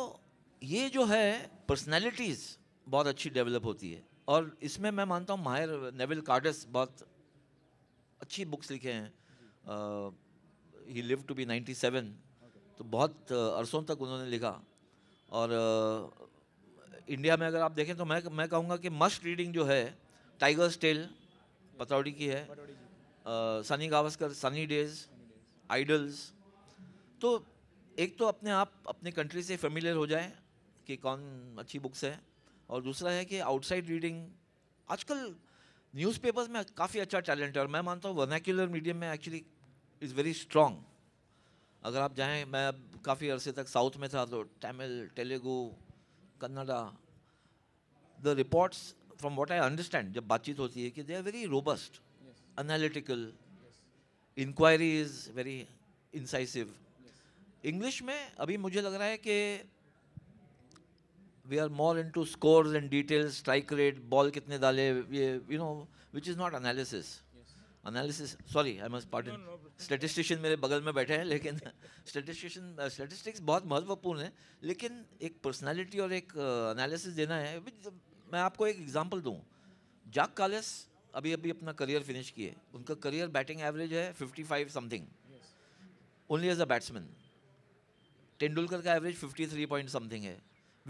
ये जो है पर्सनैलिटीज़ बहुत अच्छी डेवलप होती है और इसमें मैं मानता हूँ माहिर नेविल कार्डस बहुत अच्छी बुक्स लिखे हैं he live to be ninety seven तो बहुत अरसों तक उन्होंने लिखा और uh, इंडिया में अगर आप देखें तो मैं मैं कहूँगा कि मस्ट रीडिंग जो है टाइगर स्टेल पतौड़ी की है Sunny Gavaskar Sunny days idols तो एक तो अपने आप अपने कंट्री से फेमिलियर हो जाए कि कौन अच्छी बुक्स है और दूसरा है कि आउटसाइड रीडिंग आजकल न्यूज़पेपर्स में काफ़ी अच्छा टैलेंट है और मैं मानता हूँ वर्नैक्यूलर मीडियम में एक्चुअली इज़ वेरी स्ट्रॉन्ग अगर आप जाएँ मैं काफ़ी अरसे तक साउथ में था तो Tamil Telugu Kannada the reports from what I understand जब बातचीत होती है कि they are very robust analytical inquiry is very incisive English में अभी मुझे लग रहा है कि we are more into score and details strike rate ball कितने डाले ये you know which is not analysis analysis sorry I must part statistician मेरे बगल में बैठे हैं लेकिन स्टेटिस्टिशियन *laughs* स्टेटिस्टिक्स uh, बहुत महत्वपूर्ण है लेकिन एक पर्सनैलिटी और एक एनालिसिस uh, देना है मैं आपको एक एग्जाम्पल दूँ जाक कालेस अभी अभी अपना करियर फिनिश किए उनका करियर बैटिंग एवरेज है 55 something only as a batsman Tendulkar का एवरेज 53 पॉइंट समथिंग है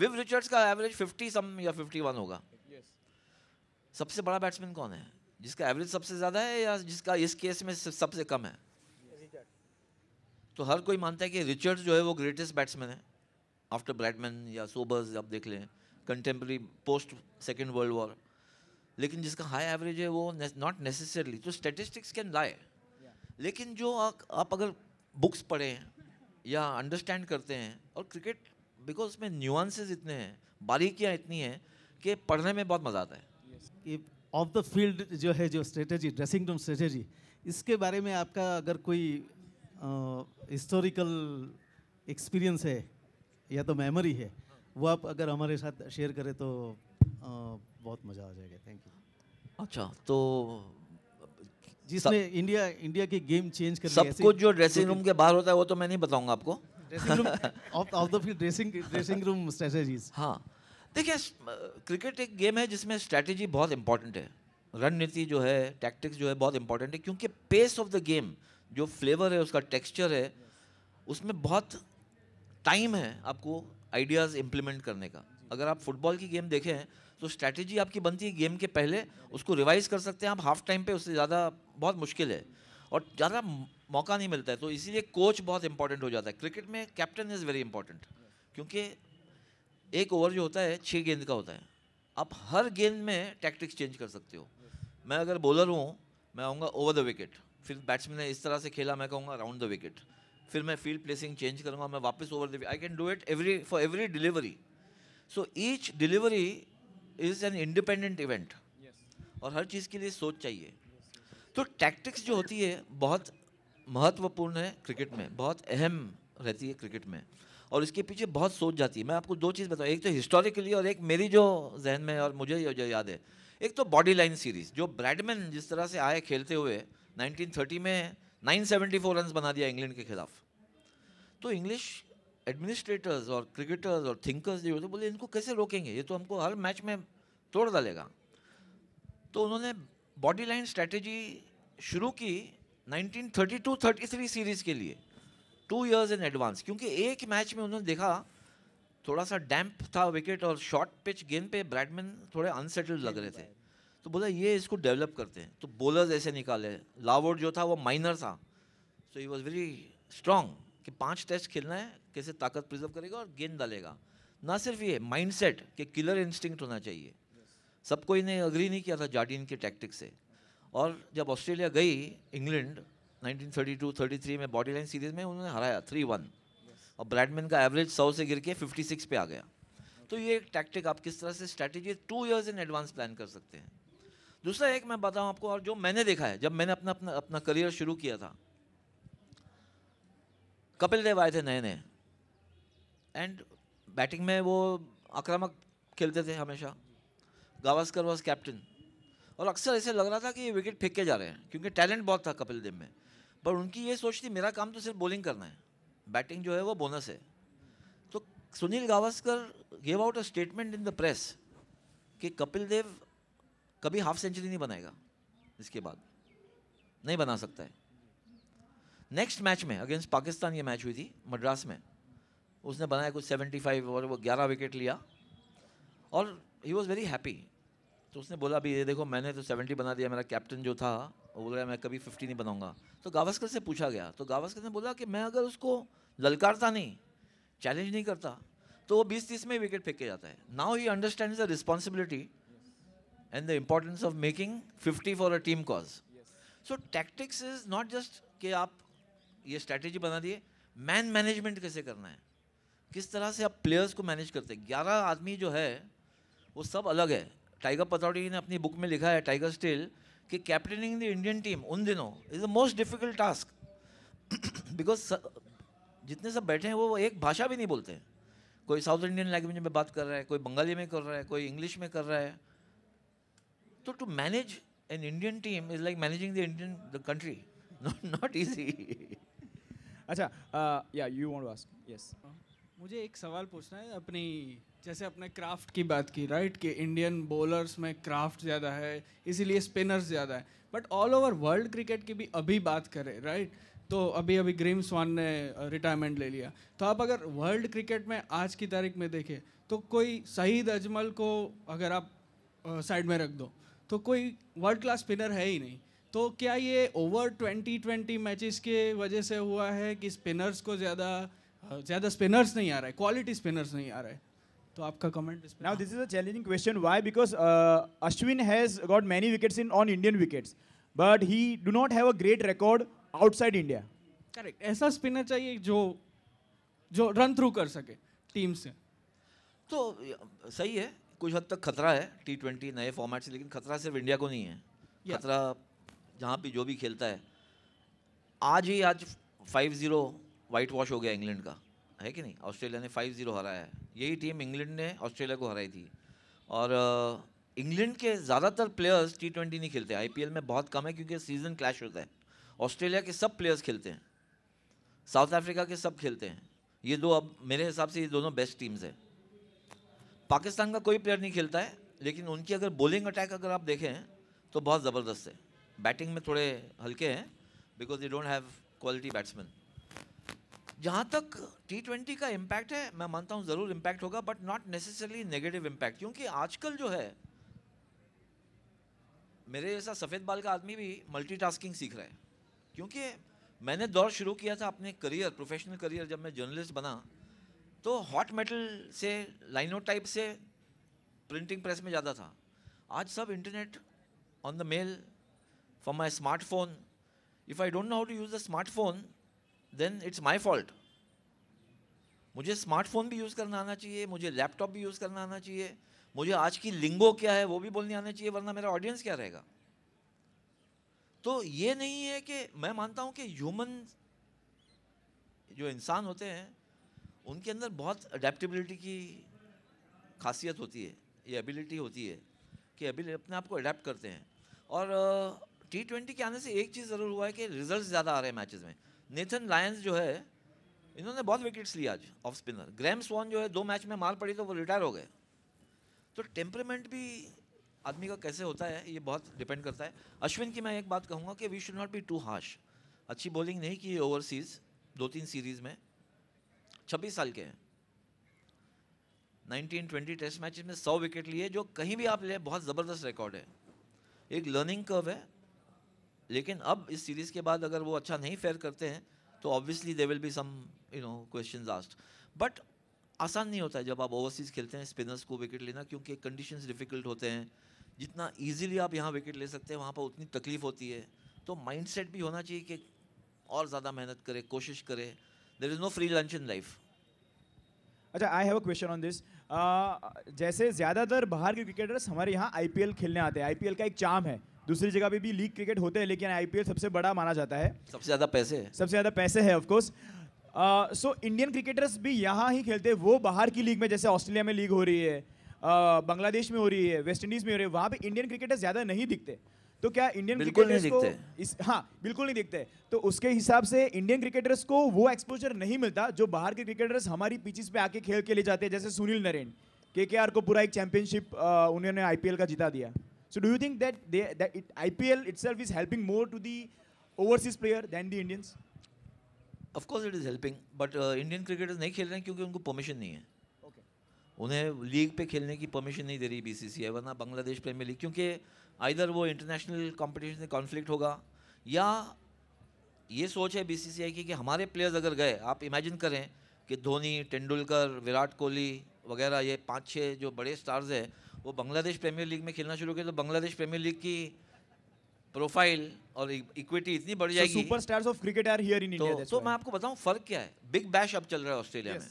विव रिचर्ड्स का एवरेज 50 सम या 51 होगा yes. सबसे बड़ा बैट्समैन कौन है जिसका एवरेज सबसे ज़्यादा है या जिसका इस केस में सबसे कम है yes. तो हर कोई मानता है कि रिचर्ड्स जो है वो ग्रेटेस्ट बैट्समैन है आफ्टर ब्रैडमैन या सोबर्स आप देख लें contemporary post second world war लेकिन जिसका हाई एवरेज है वो नॉट नेसेसरली तो स्टेटिस्टिक्स कैन लाए लेकिन जो आ, आप अगर बुक्स पढ़ें या अंडरस्टैंड करते हैं और क्रिकेट बिकॉज उसमें न्यूआंसेस इतने हैं बारीकियाँ इतनी हैं कि पढ़ने में बहुत मज़ा आता है ऑफ द फील्ड जो है जो स्ट्रेटेजी ड्रेसिंग रूम स्ट्रेटजी इसके बारे में आपका अगर कोई हिस्टोरिकल एक्सपीरियंस है या तो मेमोरी है वो आप अगर हमारे साथ शेयर करें तो बहुत मज़ा आ जाएगा थैंक यू अच्छा तो जिसने इंडिया इंडिया की गेम चेंज कर सब कुछ जो ड्रेसिंग रूम के बाहर होता है वो तो मैं नहीं बताऊंगा आपको ड्रेसिंग ड्रेसिंग रूम स्ट्रेटेजीज हाँ देखिए क्रिकेट एक गेम है जिसमें स्ट्रेटेजी बहुत इंपॉर्टेंट है रणनीति जो है टैक्टिक्स जो है बहुत इंपॉर्टेंट है क्योंकि पेस ऑफ द गेम जो फ्लेवर है उसका टेक्सचर है उसमें बहुत टाइम है आपको आइडियाज़ इम्प्लीमेंट करने का अगर आप फुटबॉल की गेम देखें तो स्ट्रैटेजी आपकी बनती है गेम के पहले उसको रिवाइज कर सकते हैं आप हाफ टाइम पे उससे ज़्यादा बहुत मुश्किल है और ज़्यादा मौका नहीं मिलता है तो इसीलिए कोच बहुत इंपॉर्टेंट हो जाता है क्रिकेट में कैप्टन इज़ वेरी इंपॉर्टेंट क्योंकि एक ओवर जो होता है छः गेंद का होता है आप हर गेंद में टैक्टिक्स चेंज कर सकते हो मैं अगर बॉलर हूँ मैं आऊँगा ओवर द विकेट फिर बैट्समैन ने इस तरह से खेला मैं कहूँगा राउंड द विकेट फिर मैं फील्ड प्लेसिंग चेंज करूँगा मैं वापस over the I can do it every for every delivery so each delivery is an independent event और हर चीज़ के लिए सोच चाहिए तो टैक्टिक्स जो होती है बहुत महत्वपूर्ण है क्रिकेट में बहुत अहम रहती है क्रिकेट में और इसके पीछे बहुत सोच जाती है मैं आपको दो चीज़ बताऊँ एक तो हिस्टोरिकली और एक मेरी जो जहन में और मुझे जो याद है एक तो बॉडी लाइन सीरीज जो ब्रैडमैन जिस तरह से आए खेलते हुए 1930 में 974 रन्स बना दिया इंग्लैंड के खिलाफ तो इंग्लिश एडमिनिस्ट्रेटर्स और क्रिकेटर्स और थिंकर्स जो तो बोले इनको कैसे रोकेंगे ये तो हमको हर मैच में तोड़ डालेगा तो उन्होंने बॉडी लाइन स्ट्रैटेजी शुरू की 1932-33 सीरीज के लिए टू इयर्स इन एडवांस क्योंकि एक मैच में उन्होंने देखा थोड़ा सा डैम्प था विकेट और शॉर्ट पिच गेंद पे ब्रैडमैन थोड़े अनसेटल्ड लग रहे थे तो बोला ये इसको डेवलप करते हैं तो बॉलर्स ऐसे निकाले लावोड जो था वो माइनर था so he was very strong कि पांच टेस्ट खेलना है कैसे ताकत प्रिजर्व करेगा और गेंद डालेगा ना सिर्फ ये माइंडसेट कि किलर इंस्टिंक्ट होना चाहिए सबको इन्हें अग्री नहीं किया था जार्डिन के टैक्टिक से और जब ऑस्ट्रेलिया गई इंग्लैंड 1932-33 में बॉडी लाइन सीरीज में उन्होंने हराया थ्री वन और ब्रैडमैन का एवरेज सौ से गिर के सिक्स पे आ गया तो ये एक टैक्टिक आप किस तरह से strategy two years in advance plan कर सकते हैं दूसरा एक मैं बताऊँ आपको और जो मैंने देखा है जब मैंने अपना अपना अपना करियर शुरू किया था कपिल देव आए थे नए नए एंड बैटिंग में वो आक्रामक खेलते थे हमेशा गावस्कर वॉज कैप्टन और अक्सर ऐसे लग रहा था कि विकेट फेंक के जा रहे हैं क्योंकि टैलेंट बहुत था कपिल देव में पर उनकी ये सोच थी मेरा काम तो सिर्फ बॉलिंग करना है बैटिंग जो है वो बोनस है तो Sunil Gavaskar gave out a statement in the press कि कपिल देव कभी हाफ सेंचुरी नहीं बनाएगा इसके बाद नहीं बना सकता है नेक्स्ट मैच में अगेंस्ट पाकिस्तान ये मैच हुई थी मद्रास में उसने बनाया कुछ 75 और वो 11 विकेट लिया और ही वॉज़ वेरी हैप्पी तो उसने बोला अभी ये देखो मैंने तो 70 बना दिया मेरा कैप्टन जो था वो बोल रहा मैं कभी 50 नहीं बनाऊंगा तो गावस्कर से पूछा गया तो गावस्कर ने बोला कि मैं अगर उसको ललकारता नहीं चैलेंज नहीं करता तो वो बीस तीस में विकेट फेंक के जाता है now he understand the responsibility and the importance of making fifty for a team cause so tactics is not just कि आप ये स्ट्रैटेजी बना दिए मैन मैनेजमेंट कैसे करना है किस तरह से आप प्लेयर्स को मैनेज करते हैं ग्यारह आदमी जो है वो सब अलग है टाइगर पथौड़ी ने अपनी बुक में लिखा है टाइगर स्टिल कि कैप्टनिंग द इंडियन टीम उन दिनों is the most difficult task because जितने सब बैठे हैं वो एक भाषा भी नहीं बोलते हैं कोई साउथ इंडियन लैंग्वेज में बात कर रहा है कोई बंगाली में कर रहा है कोई इंग्लिश में कर रहा है तो to manage an Indian team is like managing the Indian the country not easy अच्छा या you want to ask yes मुझे एक सवाल पूछना है अपनी जैसे अपने क्राफ्ट की बात की राइट कि इंडियन बॉलर्स में क्राफ्ट ज़्यादा है इसीलिए स्पिनर्स ज़्यादा है but all over world cricket की भी अभी बात करें राइट तो अभी अभी ग्रीम स्वान ने रिटायरमेंट uh, ले लिया तो आप अगर वर्ल्ड क्रिकेट में आज की तारीख में देखें तो कोई शहीद अजमल को अगर आप साइड uh, में रख दो तो कोई वर्ल्ड क्लास स्पिनर है ही नहीं तो क्या ये ओवर ट्वेंटी ट्वेंटी मैचेस के वजह से हुआ है कि स्पिनर्स को ज़्यादा ज़्यादा स्पिनर्स नहीं आ रहे क्वालिटी स्पिनर्स नहीं आ रहे तो आपका comment now this is a challenging question why because Ashwin has got many wickets in on Indian wickets but he do not have a great record outside India correct ऐसा स्पिनर चाहिए जो जो रन थ्रू कर सके टीम से तो सही है कुछ हद तक खतरा है टी ट्वेंटी नए फॉर्मेट से लेकिन खतरा सिर्फ इंडिया को नहीं है खतरा जहाँ भी जो भी खेलता है आज ही आज फाइव ज़ीरो वाइट वॉश हो गया इंग्लैंड का है कि नहीं ऑस्ट्रेलिया ने फाइव ज़ीरो हराया है यही टीम इंग्लैंड ने ऑस्ट्रेलिया को हराई थी और इंग्लैंड के ज़्यादातर प्लेयर्स टी ट्वेंटी नहीं खेलते आई में बहुत कम है क्योंकि सीज़न क्लैश होता है ऑस्ट्रेलिया के सब प्लेयर्स खेलते हैं साउथ अफ्रीका के सब खेलते हैं ये दो अब मेरे हिसाब से ये दोनों बेस्ट टीम्स हैं पाकिस्तान का कोई प्लेयर नहीं खेलता है लेकिन उनकी अगर बॉलिंग अटैक अगर आप देखें तो बहुत ज़बरदस्त है बैटिंग में थोड़े हल्के हैं because they don't have quality batsman जहाँ तक टी ट्वेंटी का इम्पैक्ट है मैं मानता हूँ ज़रूर इम्पैक्ट होगा but not necessarily negative impact क्योंकि आजकल जो है मेरे जैसा सफ़ेद बाल का आदमी भी मल्टीटास्किंग सीख रहा है क्योंकि मैंने दौर शुरू किया था अपने करियर प्रोफेशनल करियर जब मैं जर्नलिस्ट बना तो हॉट मेटल से लाइनो टाइप से प्रिंटिंग प्रेस में ज़्यादा था आज सब internet on the mail for my smartphone. If I don't know how to use the smartphone, then it's my fault. मुझे स्मार्टफोन भी यूज़ करना आना चाहिए मुझे लैपटॉप भी यूज़ करना आना चाहिए मुझे आज की लिंगो क्या है वो भी बोलने आना चाहिए वरना मेरा ऑडियंस क्या रहेगा तो ये नहीं है कि मैं मानता हूँ कि ह्यूमन जो इंसान होते हैं उनके अंदर बहुत अडेप्टबिलिटी की खासियत होती है ये एबिलिटी होती है कि अपने आप को अडेप्ट करते हैं और टी ट्वेंटी के आने से एक चीज़ ज़रूर हुआ है कि रिजल्ट ज़्यादा आ रहे हैं मैचेज में नेथन लायंस जो है इन्होंने बहुत विकेट्स लिए आज ऑफ स्पिनर ग्रैम स्वान जो है दो मैच में मार पड़ी तो वो रिटायर हो गए तो टेम्परमेंट भी आदमी का कैसे होता है ये बहुत डिपेंड करता है अश्विन की मैं एक बात कहूँगा कि we should not be too harsh अच्छी बॉलिंग नहीं की ओवरसीज़ दो तीन सीरीज़ में छब्बीस साल के हैं नाइनटीन ट्वेंटी टेस्ट मैचेस में सौ विकेट लिए जो कहीं भी आप ले बहुत ज़बरदस्त रिकॉर्ड है एक लर्निंग कर्व है लेकिन अब इस सीरीज़ के बाद अगर वो अच्छा नहीं फेयर करते हैं तो obviously they will be some you know question asked but आसान नहीं होता है जब आप ओवरसीज़ खेलते हैं स्पिनर्स को विकेट लेना क्योंकि कंडीशंस डिफ़िकल्ट होते हैं जितना ईजिली आप यहाँ विकेट ले सकते हैं वहाँ पर उतनी तकलीफ़ होती है तो माइंड भी होना चाहिए कि और ज़्यादा मेहनत करे कोशिश करे there is no free lunch in life अच्छा I have a question on this जैसे ज़्यादातर बाहर के क्रिकेटर्स हमारे यहाँ आई खेलने आते हैं आई का एक चाम है दूसरी जगह पे भी लीग क्रिकेट होते हैं लेकिन आईपीएल सबसे बड़ा माना जाता है सबसे ज़्यादा पैसे सबसे ज़्यादा पैसे है ऑफकोर्स सो इंडियन क्रिकेटर्स भी यहाँ ही खेलते हैं वो बाहर की लीग में जैसे ऑस्ट्रेलिया में लीग हो रही है बांग्लादेश uh, में हो रही है वेस्ट इंडीज़ में हो रही है वहाँ पे इंडियन क्रिकेटर्स ज़्यादा नहीं दिखते तो क्या इंडियन नहीं दिखते इस हाँ बिल्कुल नहीं दिखते तो उसके हिसाब से इंडियन क्रिकेटर्स को वो एक्सपोजर नहीं मिलता जो बाहर के क्रिकेटर्स हमारी पिचिस पे आके खेल के ले जाते हैं जैसे सुनील नरेन के को पूरा एक चैंपियनशिप uh, उन्होंने आईपीएल का जिता दिया So do you think that, they, that it, IPL itself is helping more to the overseas player than the Indians? Of course it is helping, but uh, Indian cricketers नहीं खेल रहे हैं क्योंकि उनको परमिशन नहीं है okay. उन्हें लीग पे खेलने की परमिशन नहीं दे रही बीसीसीआई वरना बांग्लादेश प्रीमियर लीग क्योंकि आइधर वो इंटरनेशनल कंपटीशन में कॉन्फ्लिक्ट होगा या ये सोच है बी बीसीसीआई की कि हमारे प्लेयर्स अगर गए आप इमेजिन करें कि धोनी तेंदुलकर विराट कोहली वगैरह ये पांच छह जो बड़े स्टार्स हैं वो बांग्लादेश प्रीमियर लीग में खेलना शुरू किया तो बांग्लादेश प्रीमियर लीग की प्रोफाइल और इक्विटी इतनी बढ़ जाएगी stars of cricket are here in India so मैं आपको बताऊं फर्क क्या है बिग बैश अब चल रहा है ऑस्ट्रेलिया yes. में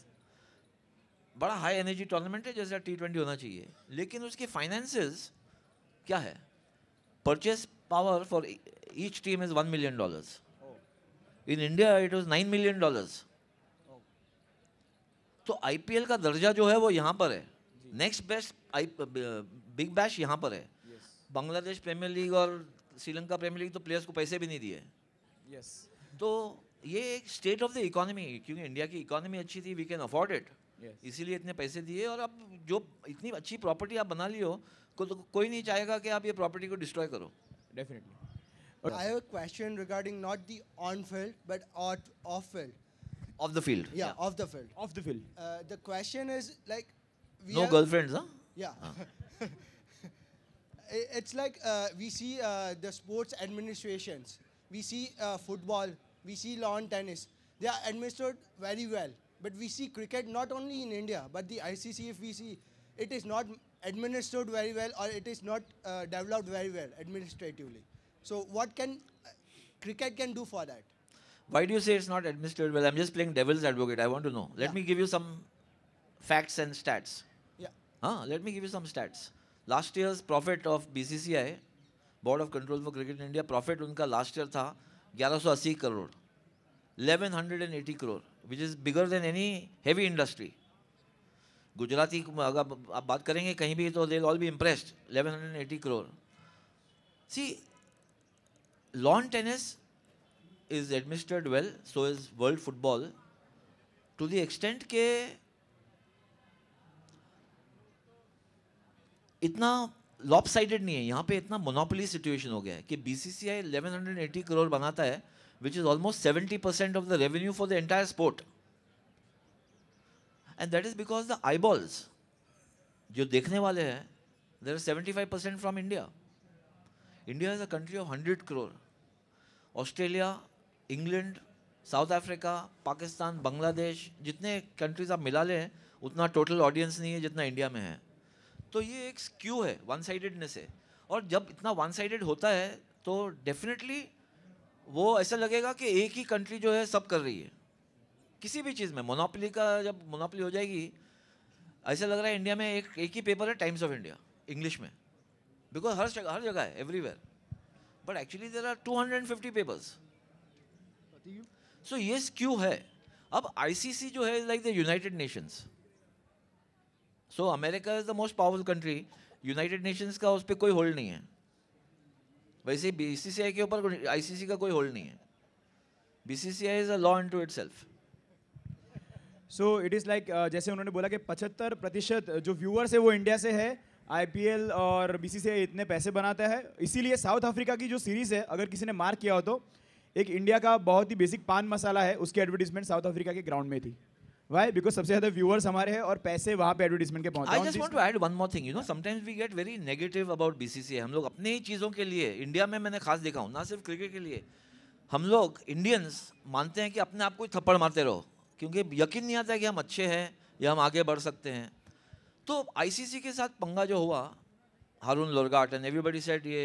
बड़ा हाई एनर्जी टूर्नामेंट है जैसा टी ट्वेंटी होना चाहिए लेकिन उसके फाइनेंस क्या है purchase power for each team is one million dollars in India it was nine million dollars तो आईपीएल का दर्जा जो है वो यहाँ पर है next best I big bash यहाँ पर है बांग्लादेश प्रीमियर लीग और श्रीलंका प्रीमियर लीग तो प्लेयर्स को पैसे भी नहीं दिए यस तो ये एक स्टेट ऑफ द इकोनॉमी क्योंकि इंडिया की इकोनॉमी अच्छी थी वी कैन अफोर्ड इट इसीलिए इतने पैसे दिए और अब जो इतनी अच्छी प्रॉपर्टी आप बना लियो को, तो कोई नहीं चाहेगा कि आप ये प्रॉपर्टी को डिस्ट्रॉय करो definitely I have a question regarding not the on field but off field off the field या off the field off the field the question is like no girlfriends हां Yeah. Uh. *laughs* it's like uh, we see uh, the sports administrations, we see uh, football, we see lawn tennis. They are administered very well. But we see cricket not only in India, but the ICC, if we see, it is not administered very well or it is not uh, developed very well administratively. So what can uh, cricket can do for that? Why do you say it's not administered well? I'm just playing devil's advocate. I want to know. Let yeah. me give you some facts and stats. हाँ let me give you some stats last year profit of B C C I board of control for cricket India profit उनका लास्ट ईयर था ग्यारह सौ अस्सी crore eleven hundred and eighty crore which is bigger than any heavy industry Gujarati अगर आप बात करेंगे कहीं भी तो they all be impressed eighty crore see lawn tennis is administered well so is world football to the extent के इतना लॉप साइडेड नहीं है यहाँ पे इतना मोनोपोली सिचुएशन हो गया है कि B C C I eleven hundred eighty crore बनाता है which is almost seventy percent of the revenue for the entire sport and that is because the eyeballs जो देखने वाले हैं there are seventy five percent from India India is a country of hundred crore Australia England South Africa Pakistan Bangladesh जितने कंट्रीज आप मिला लें उतना टोटल ऑडियंस नहीं है जितना इंडिया में है तो ये एक स्क्यू है वन साइडेडनेस है और जब इतना वन साइडेड होता है तो डेफिनेटली वो ऐसा लगेगा कि एक ही कंट्री जो है सब कर रही है किसी भी चीज़ में मोनोपली का जब मोनोपली हो जाएगी ऐसा लग रहा है इंडिया में एक एक ही पेपर है टाइम्स ऑफ इंडिया इंग्लिश में बिकॉज हर जगह हर जगह है everywhere but actually there are two hundred and fifty papers so ये स्क्यू है अब आईसीसी जो है like the United Nations so America is the most powerful country United Nations का उस पर कोई होल्ड नहीं है वैसे बी सी सी आई के ऊपर आई सी सी का कोई होल्ड नहीं है B C C I is a law into itself so it is like जैसे उन्होंने बोला कि पचहत्तर प्रतिशत जो व्यूअर्स है वो इंडिया से है आई और आई इतने पैसे बनाता है इसीलिए साउथ अफ्रीका की जो सीरीज़ है अगर किसी ने मार्क किया हो तो एक इंडिया का बहुत ही बेसिक पान मसाला है उसकी एडवर्टीजमेंट साउथ अफ्रीका के ग्राउंड में थी Why? Because सबसे ज्यादा viewers हमारे हैं और पैसे वहाँ पे advertisement के पहुँचते हैं. I just want to add one more thing. You know, sometimes we get very negative about BCCI. हम लोग अपने ही चीज़ों के लिए इंडिया में मैंने खास देखा हूँ ना सिर्फ क्रिकेट के लिए हम लोग Indians मानते हैं कि अपने आप को ही थप्पड़ मारते रहो क्योंकि यकीन नहीं आता कि हम अच्छे हैं या हम आगे बढ़ सकते हैं तो ICC के साथ पंगा जो हुआ Haroon Lorgat and everybody set ये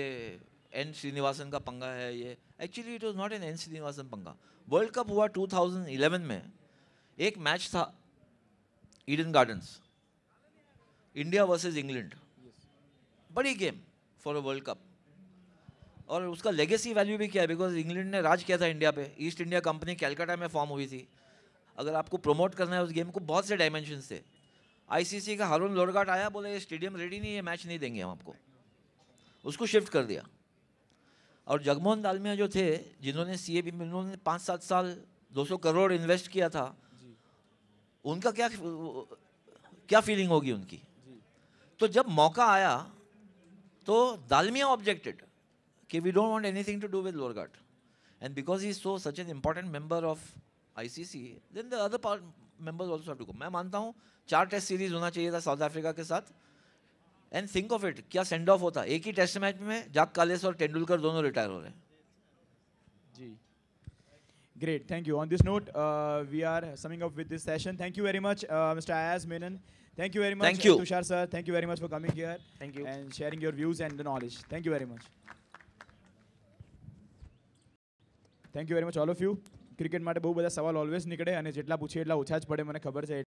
एन श्रीनिवासन का पंगा है ये actually it was not N N Srinivasan पंगा वर्ल्ड कप हुआ 2011 में एक मैच था Eden Gardens India versus England बड़ी game for a world cup और उसका लेगेसी वैल्यू भी क्या है बिकॉज इंग्लैंड ने राज किया था इंडिया पे ईस्ट इंडिया कंपनी कैलकाटा में फॉर्म हुई थी अगर आपको प्रमोट करना है उस गेम को बहुत से डायमेंशन थे आईसीसी का हारून लोरगाट आया बोले स्टेडियम रेडी नहीं है मैच नहीं देंगे हम आपको उसको शिफ्ट कर दिया और जगमोहन दालमिया जो थे जिन्होंने सी ए में उन्होंने पाँच सात साल 200 करोड़ इन्वेस्ट किया था उनका क्या क्या फीलिंग होगी उनकी तो जब मौका आया तो दालमिया ऑब्जेक्टेड कि we don't want anything to do with Lorgat and because he so such an important member of ICC then the other part members also have to go मैं मानता हूँ चार टेस्ट सीरीज होना चाहिए था साउथ अफ्रीका के साथ एंड थिंक ऑफ इट क्या सेंड ऑफ होता एक ही टेस्ट मैच में जाक कालेस और तेंडुलकर दोनों रिटायर हो रहे हैं जी Great, thank you. On this note, uh, we are summing up with this session. Thank you very much, uh, Mr. Ayaz Menon. Thank you very much, thank you. Tushar sir. Thank you very much for coming here. Thank you. And sharing your views and the knowledge. Thank you very much. Thank you very much, all of you. Cricket માટે બહુ બધા સવાલ ઓલવેઝ નીકળે અને જેટલા પૂછીએ એટલા ઓછા જ પડે Mane ખબર